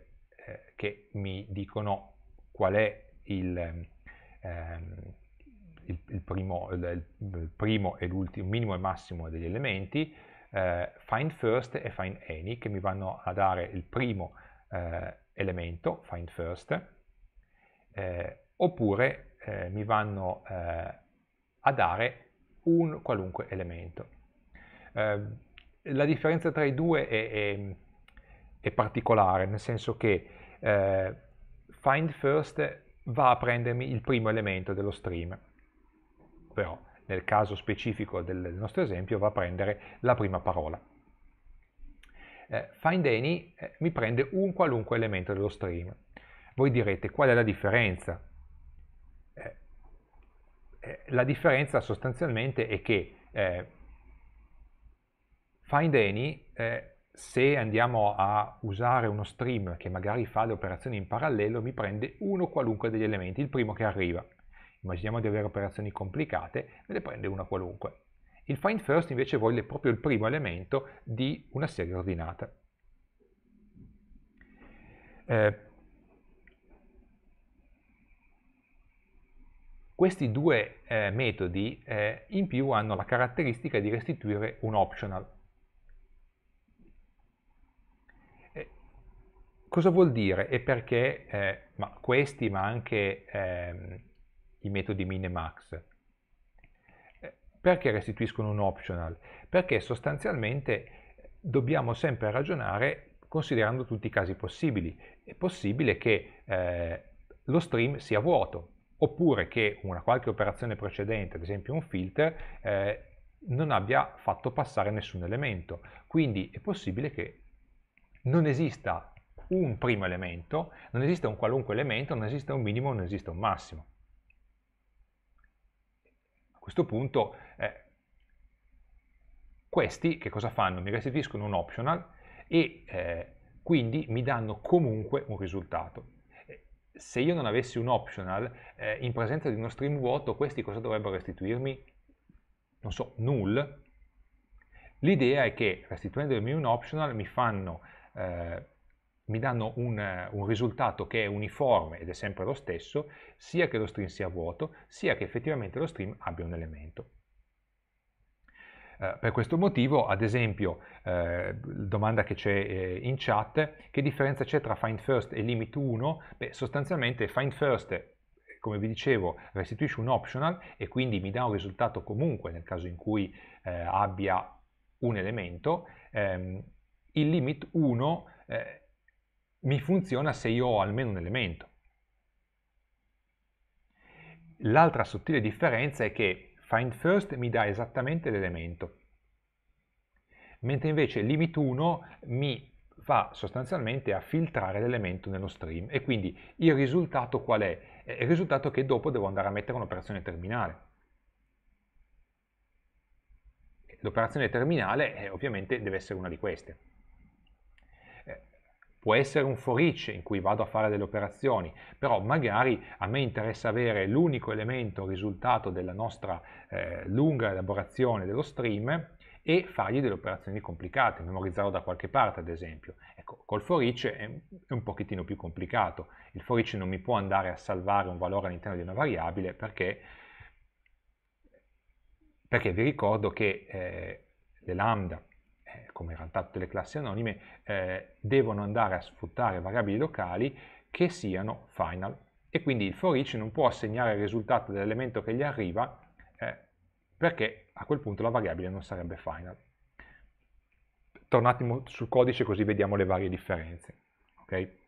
che mi dicono qual è il, ehm, il, il, primo, il primo, e l'ultimo, minimo e massimo degli elementi, eh, find first e find any che mi vanno a dare il primo eh, elemento, find first, eh, oppure mi vanno a dare un qualunque elemento. Eh, la differenza tra i due è, è, è particolare, nel senso che eh, find first va a prendermi il primo elemento dello stream, però nel caso specifico del nostro esempio va a prendere la prima parola. Eh, find any eh, mi prende un qualunque elemento dello stream. Voi direte qual è la differenza? Eh, la differenza sostanzialmente è che eh, find any, eh, se andiamo a usare uno stream che magari fa le operazioni in parallelo, mi prende uno qualunque degli elementi, il primo che arriva. Immaginiamo di avere operazioni complicate, me ne prende uno qualunque. Il find first invece vuole proprio il primo elemento di una serie ordinata. Eh, Questi due eh, metodi eh, in più hanno la caratteristica di restituire un optional. Eh, cosa vuol dire e perché eh, ma questi, ma anche ehm, i metodi min e max? Eh, perché restituiscono un optional? Perché sostanzialmente dobbiamo sempre ragionare considerando tutti i casi possibili. È possibile che eh, lo stream sia vuoto, oppure che una qualche operazione precedente, ad esempio un filter, eh, non abbia fatto passare nessun elemento. Quindi è possibile che non esista un primo elemento, non esista un qualunque elemento, non esista un minimo, non esista un massimo. A questo punto eh, questi che cosa fanno? Mi restituiscono un optional e eh, quindi mi danno comunque un risultato se io non avessi un optional, eh, in presenza di uno stream vuoto, questi cosa dovrebbero restituirmi? Non so, null. L'idea è che restituendomi un optional mi fanno eh, mi danno un, un, risultato che è uniforme ed è sempre lo stesso, sia che lo stream sia vuoto, sia che effettivamente lo stream abbia un elemento. Eh, per questo motivo, ad esempio, eh, domanda che c'è eh, in chat, che differenza c'è tra find first e limit 1? Beh, sostanzialmente find first come vi dicevo, restituisce un optional e quindi mi dà un risultato comunque nel caso in cui eh, abbia un elemento. Ehm, il limit 1 eh, mi funziona se io ho almeno un elemento. L'altra sottile differenza è che first mi dà esattamente l'elemento, mentre invece limit1 mi va sostanzialmente a filtrare l'elemento nello stream e quindi il risultato qual è? Il risultato è che dopo devo andare a mettere un'operazione terminale. L'operazione terminale eh, ovviamente deve essere una di queste può essere un forice in cui vado a fare delle operazioni, però magari a me interessa avere l'unico elemento risultato della nostra eh, lunga elaborazione dello stream e fargli delle operazioni complicate, memorizzarlo da qualche parte ad esempio. Ecco, col forice è un pochettino più complicato, il forice non mi può andare a salvare un valore all'interno di una variabile perché, perché vi ricordo che eh, le lambda eh, come in realtà tutte le classi anonime, eh, devono andare a sfruttare variabili locali che siano final. E quindi il for each non può assegnare il risultato dell'elemento che gli arriva eh, perché a quel punto la variabile non sarebbe final. Torno un attimo sul codice così vediamo le varie differenze. Okay?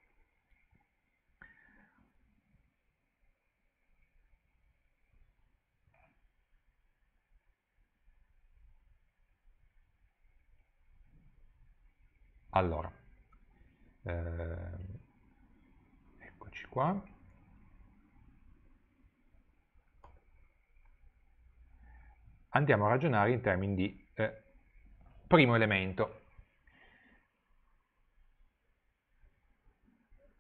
Allora, ehm, eccoci qua. Andiamo a ragionare in termini di eh, primo elemento.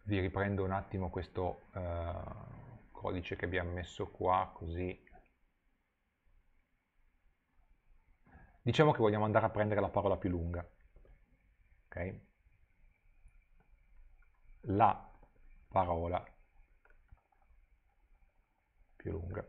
Vi riprendo un attimo questo eh, codice che abbiamo messo qua, così diciamo che vogliamo andare a prendere la parola più lunga ok? La parola più lunga.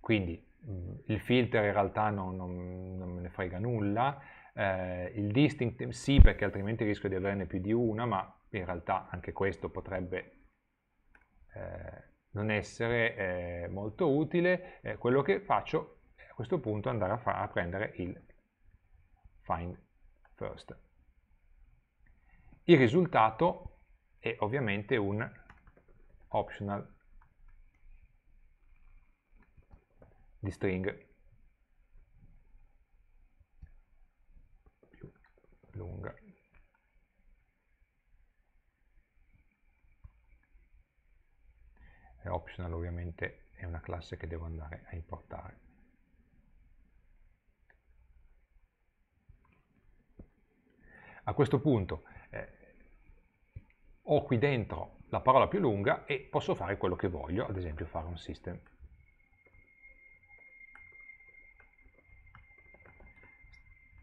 Quindi mm, il filter in realtà non, non, non me ne frega nulla, eh, il distinct sì perché altrimenti rischio di averne più di una, ma in realtà anche questo potrebbe eh, non essere eh, molto utile. Eh, quello che faccio a questo punto è andare a, a prendere il find first. Il risultato è ovviamente un optional di string più lunga e optional ovviamente è una classe che devo andare a importare a questo punto ho qui dentro la parola più lunga e posso fare quello che voglio, ad esempio fare un system.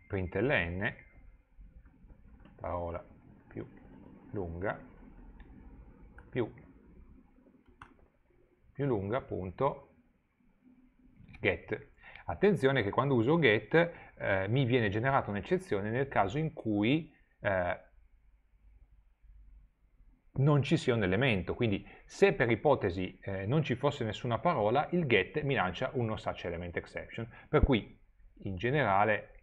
println parola più lunga più più lunga punto get attenzione che quando uso get eh, mi viene generata un'eccezione nel caso in cui eh, non ci sia un elemento, quindi se per ipotesi eh, non ci fosse nessuna parola, il get mi lancia uno such element exception, per cui in generale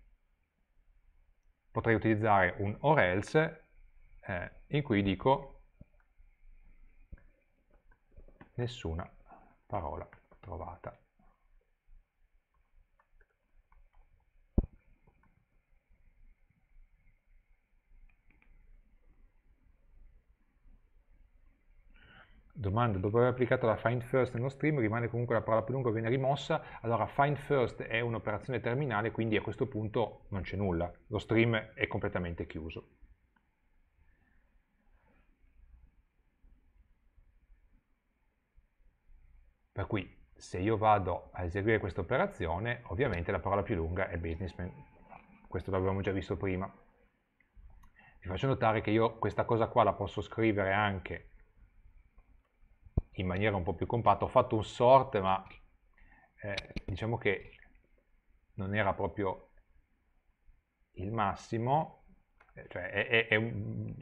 potrei utilizzare un or else eh, in cui dico nessuna parola trovata. domanda, dopo aver applicato la find first nello stream rimane comunque la parola più lunga viene rimossa, allora find first è un'operazione terminale, quindi a questo punto non c'è nulla, lo stream è completamente chiuso. Per cui se io vado a eseguire questa operazione, ovviamente la parola più lunga è businessman, questo l'abbiamo già visto prima. Vi faccio notare che io questa cosa qua la posso scrivere anche in maniera un po' più compatta, ho fatto un sort, ma eh, diciamo che non era proprio il massimo, eh, cioè è, è,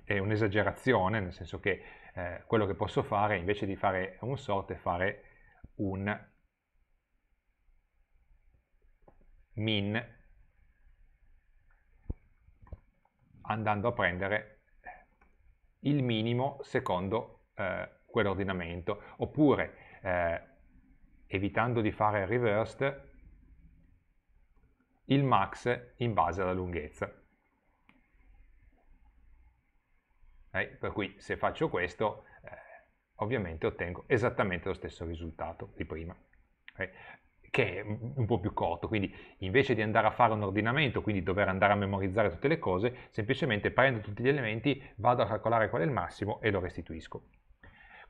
è un'esagerazione, nel senso che eh, quello che posso fare invece di fare un sort è fare un min andando a prendere il minimo secondo eh, quell'ordinamento, oppure eh, evitando di fare il reversed, il max in base alla lunghezza. Eh, per cui se faccio questo, eh, ovviamente ottengo esattamente lo stesso risultato di prima, okay? Eh, che è un po' più corto, quindi invece di andare a fare un ordinamento, quindi dover andare a memorizzare tutte le cose, semplicemente prendo tutti gli elementi, vado a calcolare qual è il massimo e lo restituisco.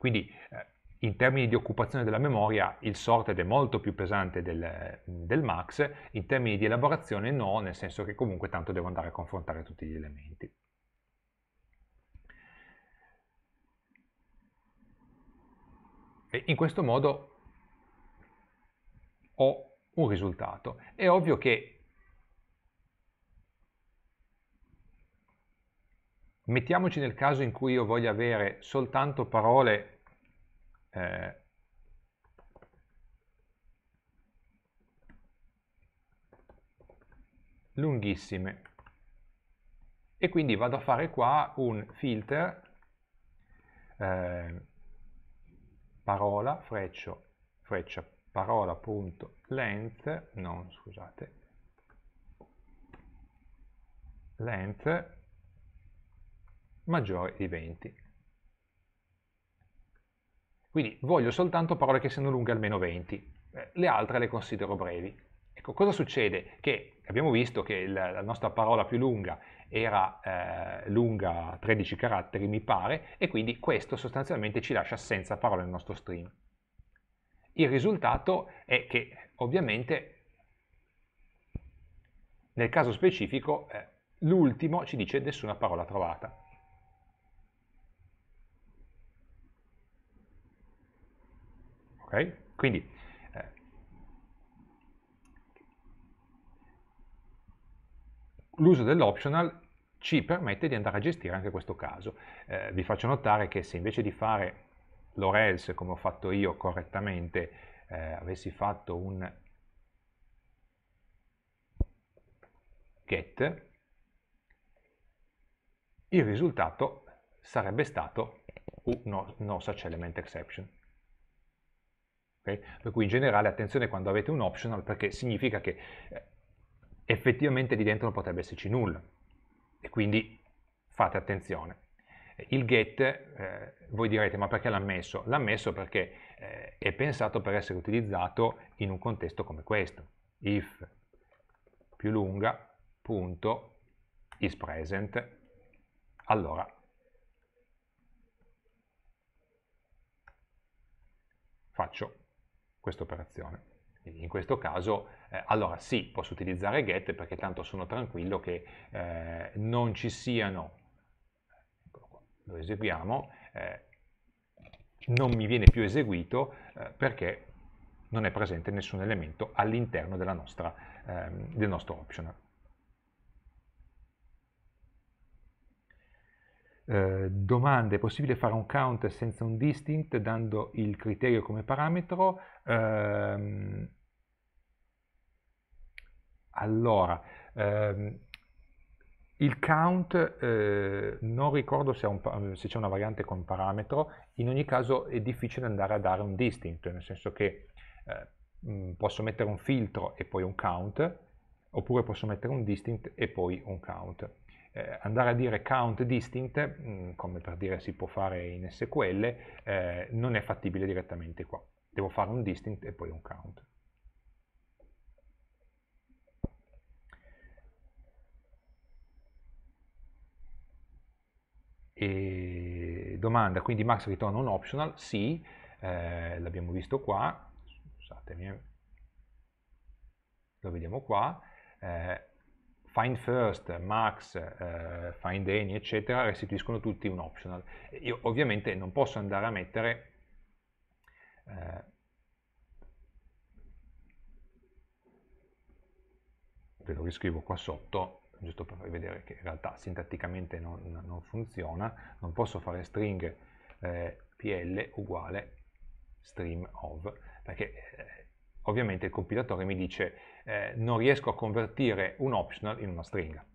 Quindi eh, in termini di occupazione della memoria il sorted è molto più pesante del, del, max, in termini di elaborazione no, nel senso che comunque tanto devo andare a confrontare tutti gli elementi. E in questo modo ho un risultato. È ovvio che mettiamoci nel caso in cui io voglia avere soltanto parole eh, lunghissime e quindi vado a fare qua un filter eh, parola freccio freccia parola.length non scusate length maggiore di 20 quindi voglio soltanto parole che siano lunghe almeno 20, eh, le altre le considero brevi. Ecco, cosa succede? Che abbiamo visto che la, nostra parola più lunga era eh, lunga 13 caratteri, mi pare, e quindi questo sostanzialmente ci lascia senza parole nel nostro string. Il risultato è che ovviamente nel caso specifico eh, l'ultimo ci dice nessuna parola trovata. Okay? Quindi eh, l'uso dell'optional ci permette di andare a gestire anche questo caso. Eh, vi faccio notare che se invece di fare l'or come ho fatto io correttamente, eh, avessi fatto un get, il risultato sarebbe stato un no, no such element exception. Okay? Per cui in generale attenzione quando avete un optional perché significa che eh, effettivamente lì dentro non potrebbe esserci nulla e quindi fate attenzione. Il get, eh, voi direte ma perché l'ha messo? L'ha messo perché eh, è pensato per essere utilizzato in un contesto come questo, if più lunga punto is present, allora faccio questa operazione. In questo caso, eh, allora sì, posso utilizzare get perché tanto sono tranquillo che eh, non ci siano, qua, lo eseguiamo, eh, non mi viene più eseguito eh, perché non è presente nessun elemento all'interno ehm, del nostro optional. Eh, domande, è possibile fare un count senza un distinct dando il criterio come parametro? Ehm, allora, ehm, il count eh, non ricordo se, c'è un, una variante con parametro, in ogni caso è difficile andare a dare un distinct, nel senso che eh, mm, posso mettere un filtro e poi un count, oppure posso mettere un distinct e poi un count eh, andare a dire count distinct, mh, mm, come per dire si può fare in SQL, eh, non è fattibile direttamente qua. Devo fare un distinct e poi un count. E domanda, quindi max ritorna un optional? Sì, eh, l'abbiamo visto qua, scusatemi, eh. lo vediamo qua. Eh, find first, max, eh, find any, eccetera, restituiscono tutti un optional. Io ovviamente non posso andare a mettere eh, ve lo riscrivo qua sotto, giusto per vedere che in realtà sintatticamente non, non funziona, non posso fare string eh, pl uguale stream of, perché eh, ovviamente il compilatore mi dice eh, non riesco a convertire un optional in una stringa.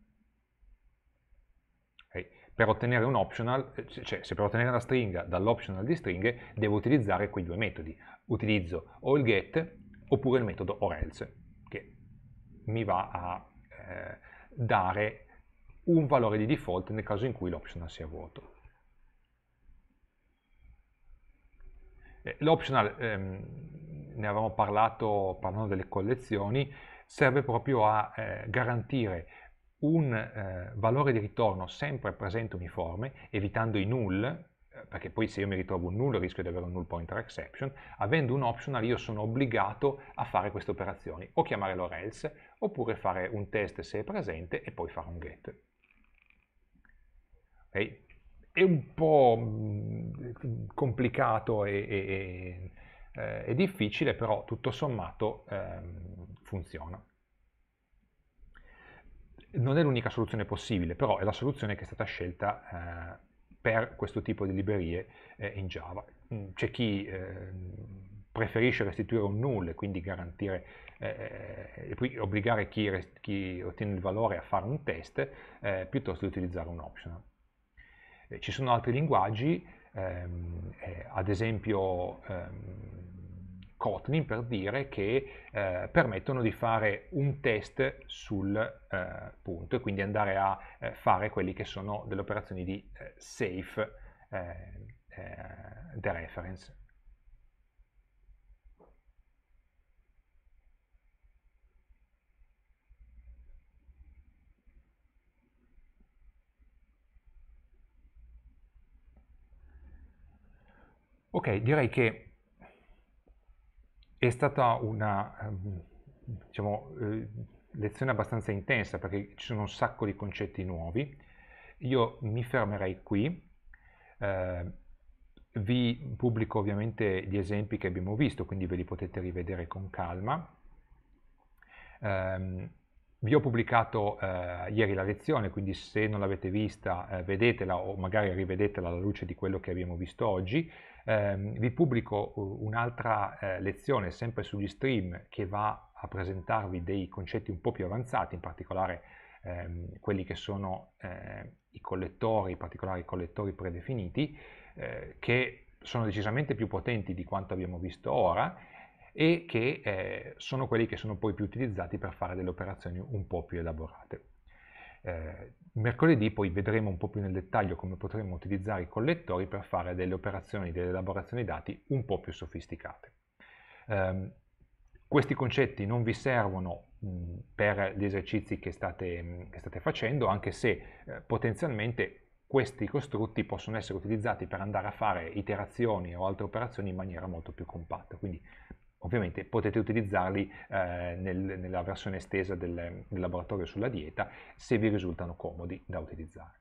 Okay. Per ottenere un optional, eh, cioè se per ottenere la stringa dall'optional di stringhe, devo utilizzare quei due metodi. Utilizzo o il get oppure il metodo or else, che mi va a eh, dare un valore di default nel caso in cui l'optional sia vuoto. Eh, l'optional ehm, ne avevamo parlato parlando delle collezioni, serve proprio a eh, garantire un eh, valore di ritorno sempre presente uniforme, evitando i null, eh, perché poi se io mi ritrovo un null rischio di avere un null pointer exception, avendo un optional io sono obbligato a fare queste operazioni, o chiamare l'or oppure fare un test se è presente e poi fare un get. Okay. È un po' mm, complicato e, e, eh, è difficile, però tutto sommato ehm, funziona. Non è l'unica soluzione possibile, però è la soluzione che è stata scelta eh, per questo tipo di librerie eh, in Java. Mm, c'è chi ehm, preferisce restituire un null e quindi garantire eh, e obbligare chi, chi, ottiene il valore a fare un test eh, piuttosto di utilizzare un optional. Eh, ci sono altri linguaggi, ehm, eh, ad esempio ehm, Kotlin per dire che eh, permettono di fare un test sul eh, punto e quindi andare a eh, fare quelle che sono delle operazioni di eh, safe eh, eh, reference. Ok, direi che è stata una ehm, diciamo, eh, lezione abbastanza intensa perché ci sono un sacco di concetti nuovi. Io mi fermerei qui, eh, vi pubblico ovviamente gli esempi che abbiamo visto, quindi ve li potete rivedere con calma. Eh, vi ho pubblicato eh, ieri la lezione, quindi se non l'avete vista eh, vedetela o magari rivedetela alla luce di quello che abbiamo visto oggi. Eh, vi pubblico un'altra eh, lezione sempre sugli stream che va a presentarvi dei concetti un po' più avanzati, in particolare ehm, quelli che sono eh, i collettori, in particolare i collettori predefiniti, eh, che sono decisamente più potenti di quanto abbiamo visto ora e che eh, sono quelli che sono poi più utilizzati per fare delle operazioni un po' più elaborate. Eh, mercoledì poi vedremo un po' più nel dettaglio come potremo utilizzare i collettori per fare delle operazioni, delle elaborazioni dati un po' più sofisticate. Eh, questi concetti non vi servono mh, mm, per gli esercizi che state, mh, mm, che state facendo, anche se eh, potenzialmente questi costrutti possono essere utilizzati per andare a fare iterazioni o altre operazioni in maniera molto più compatta. Quindi Ovviamente potete utilizzarli eh, nel, nella versione estesa del, del laboratorio sulla dieta se vi risultano comodi da utilizzare.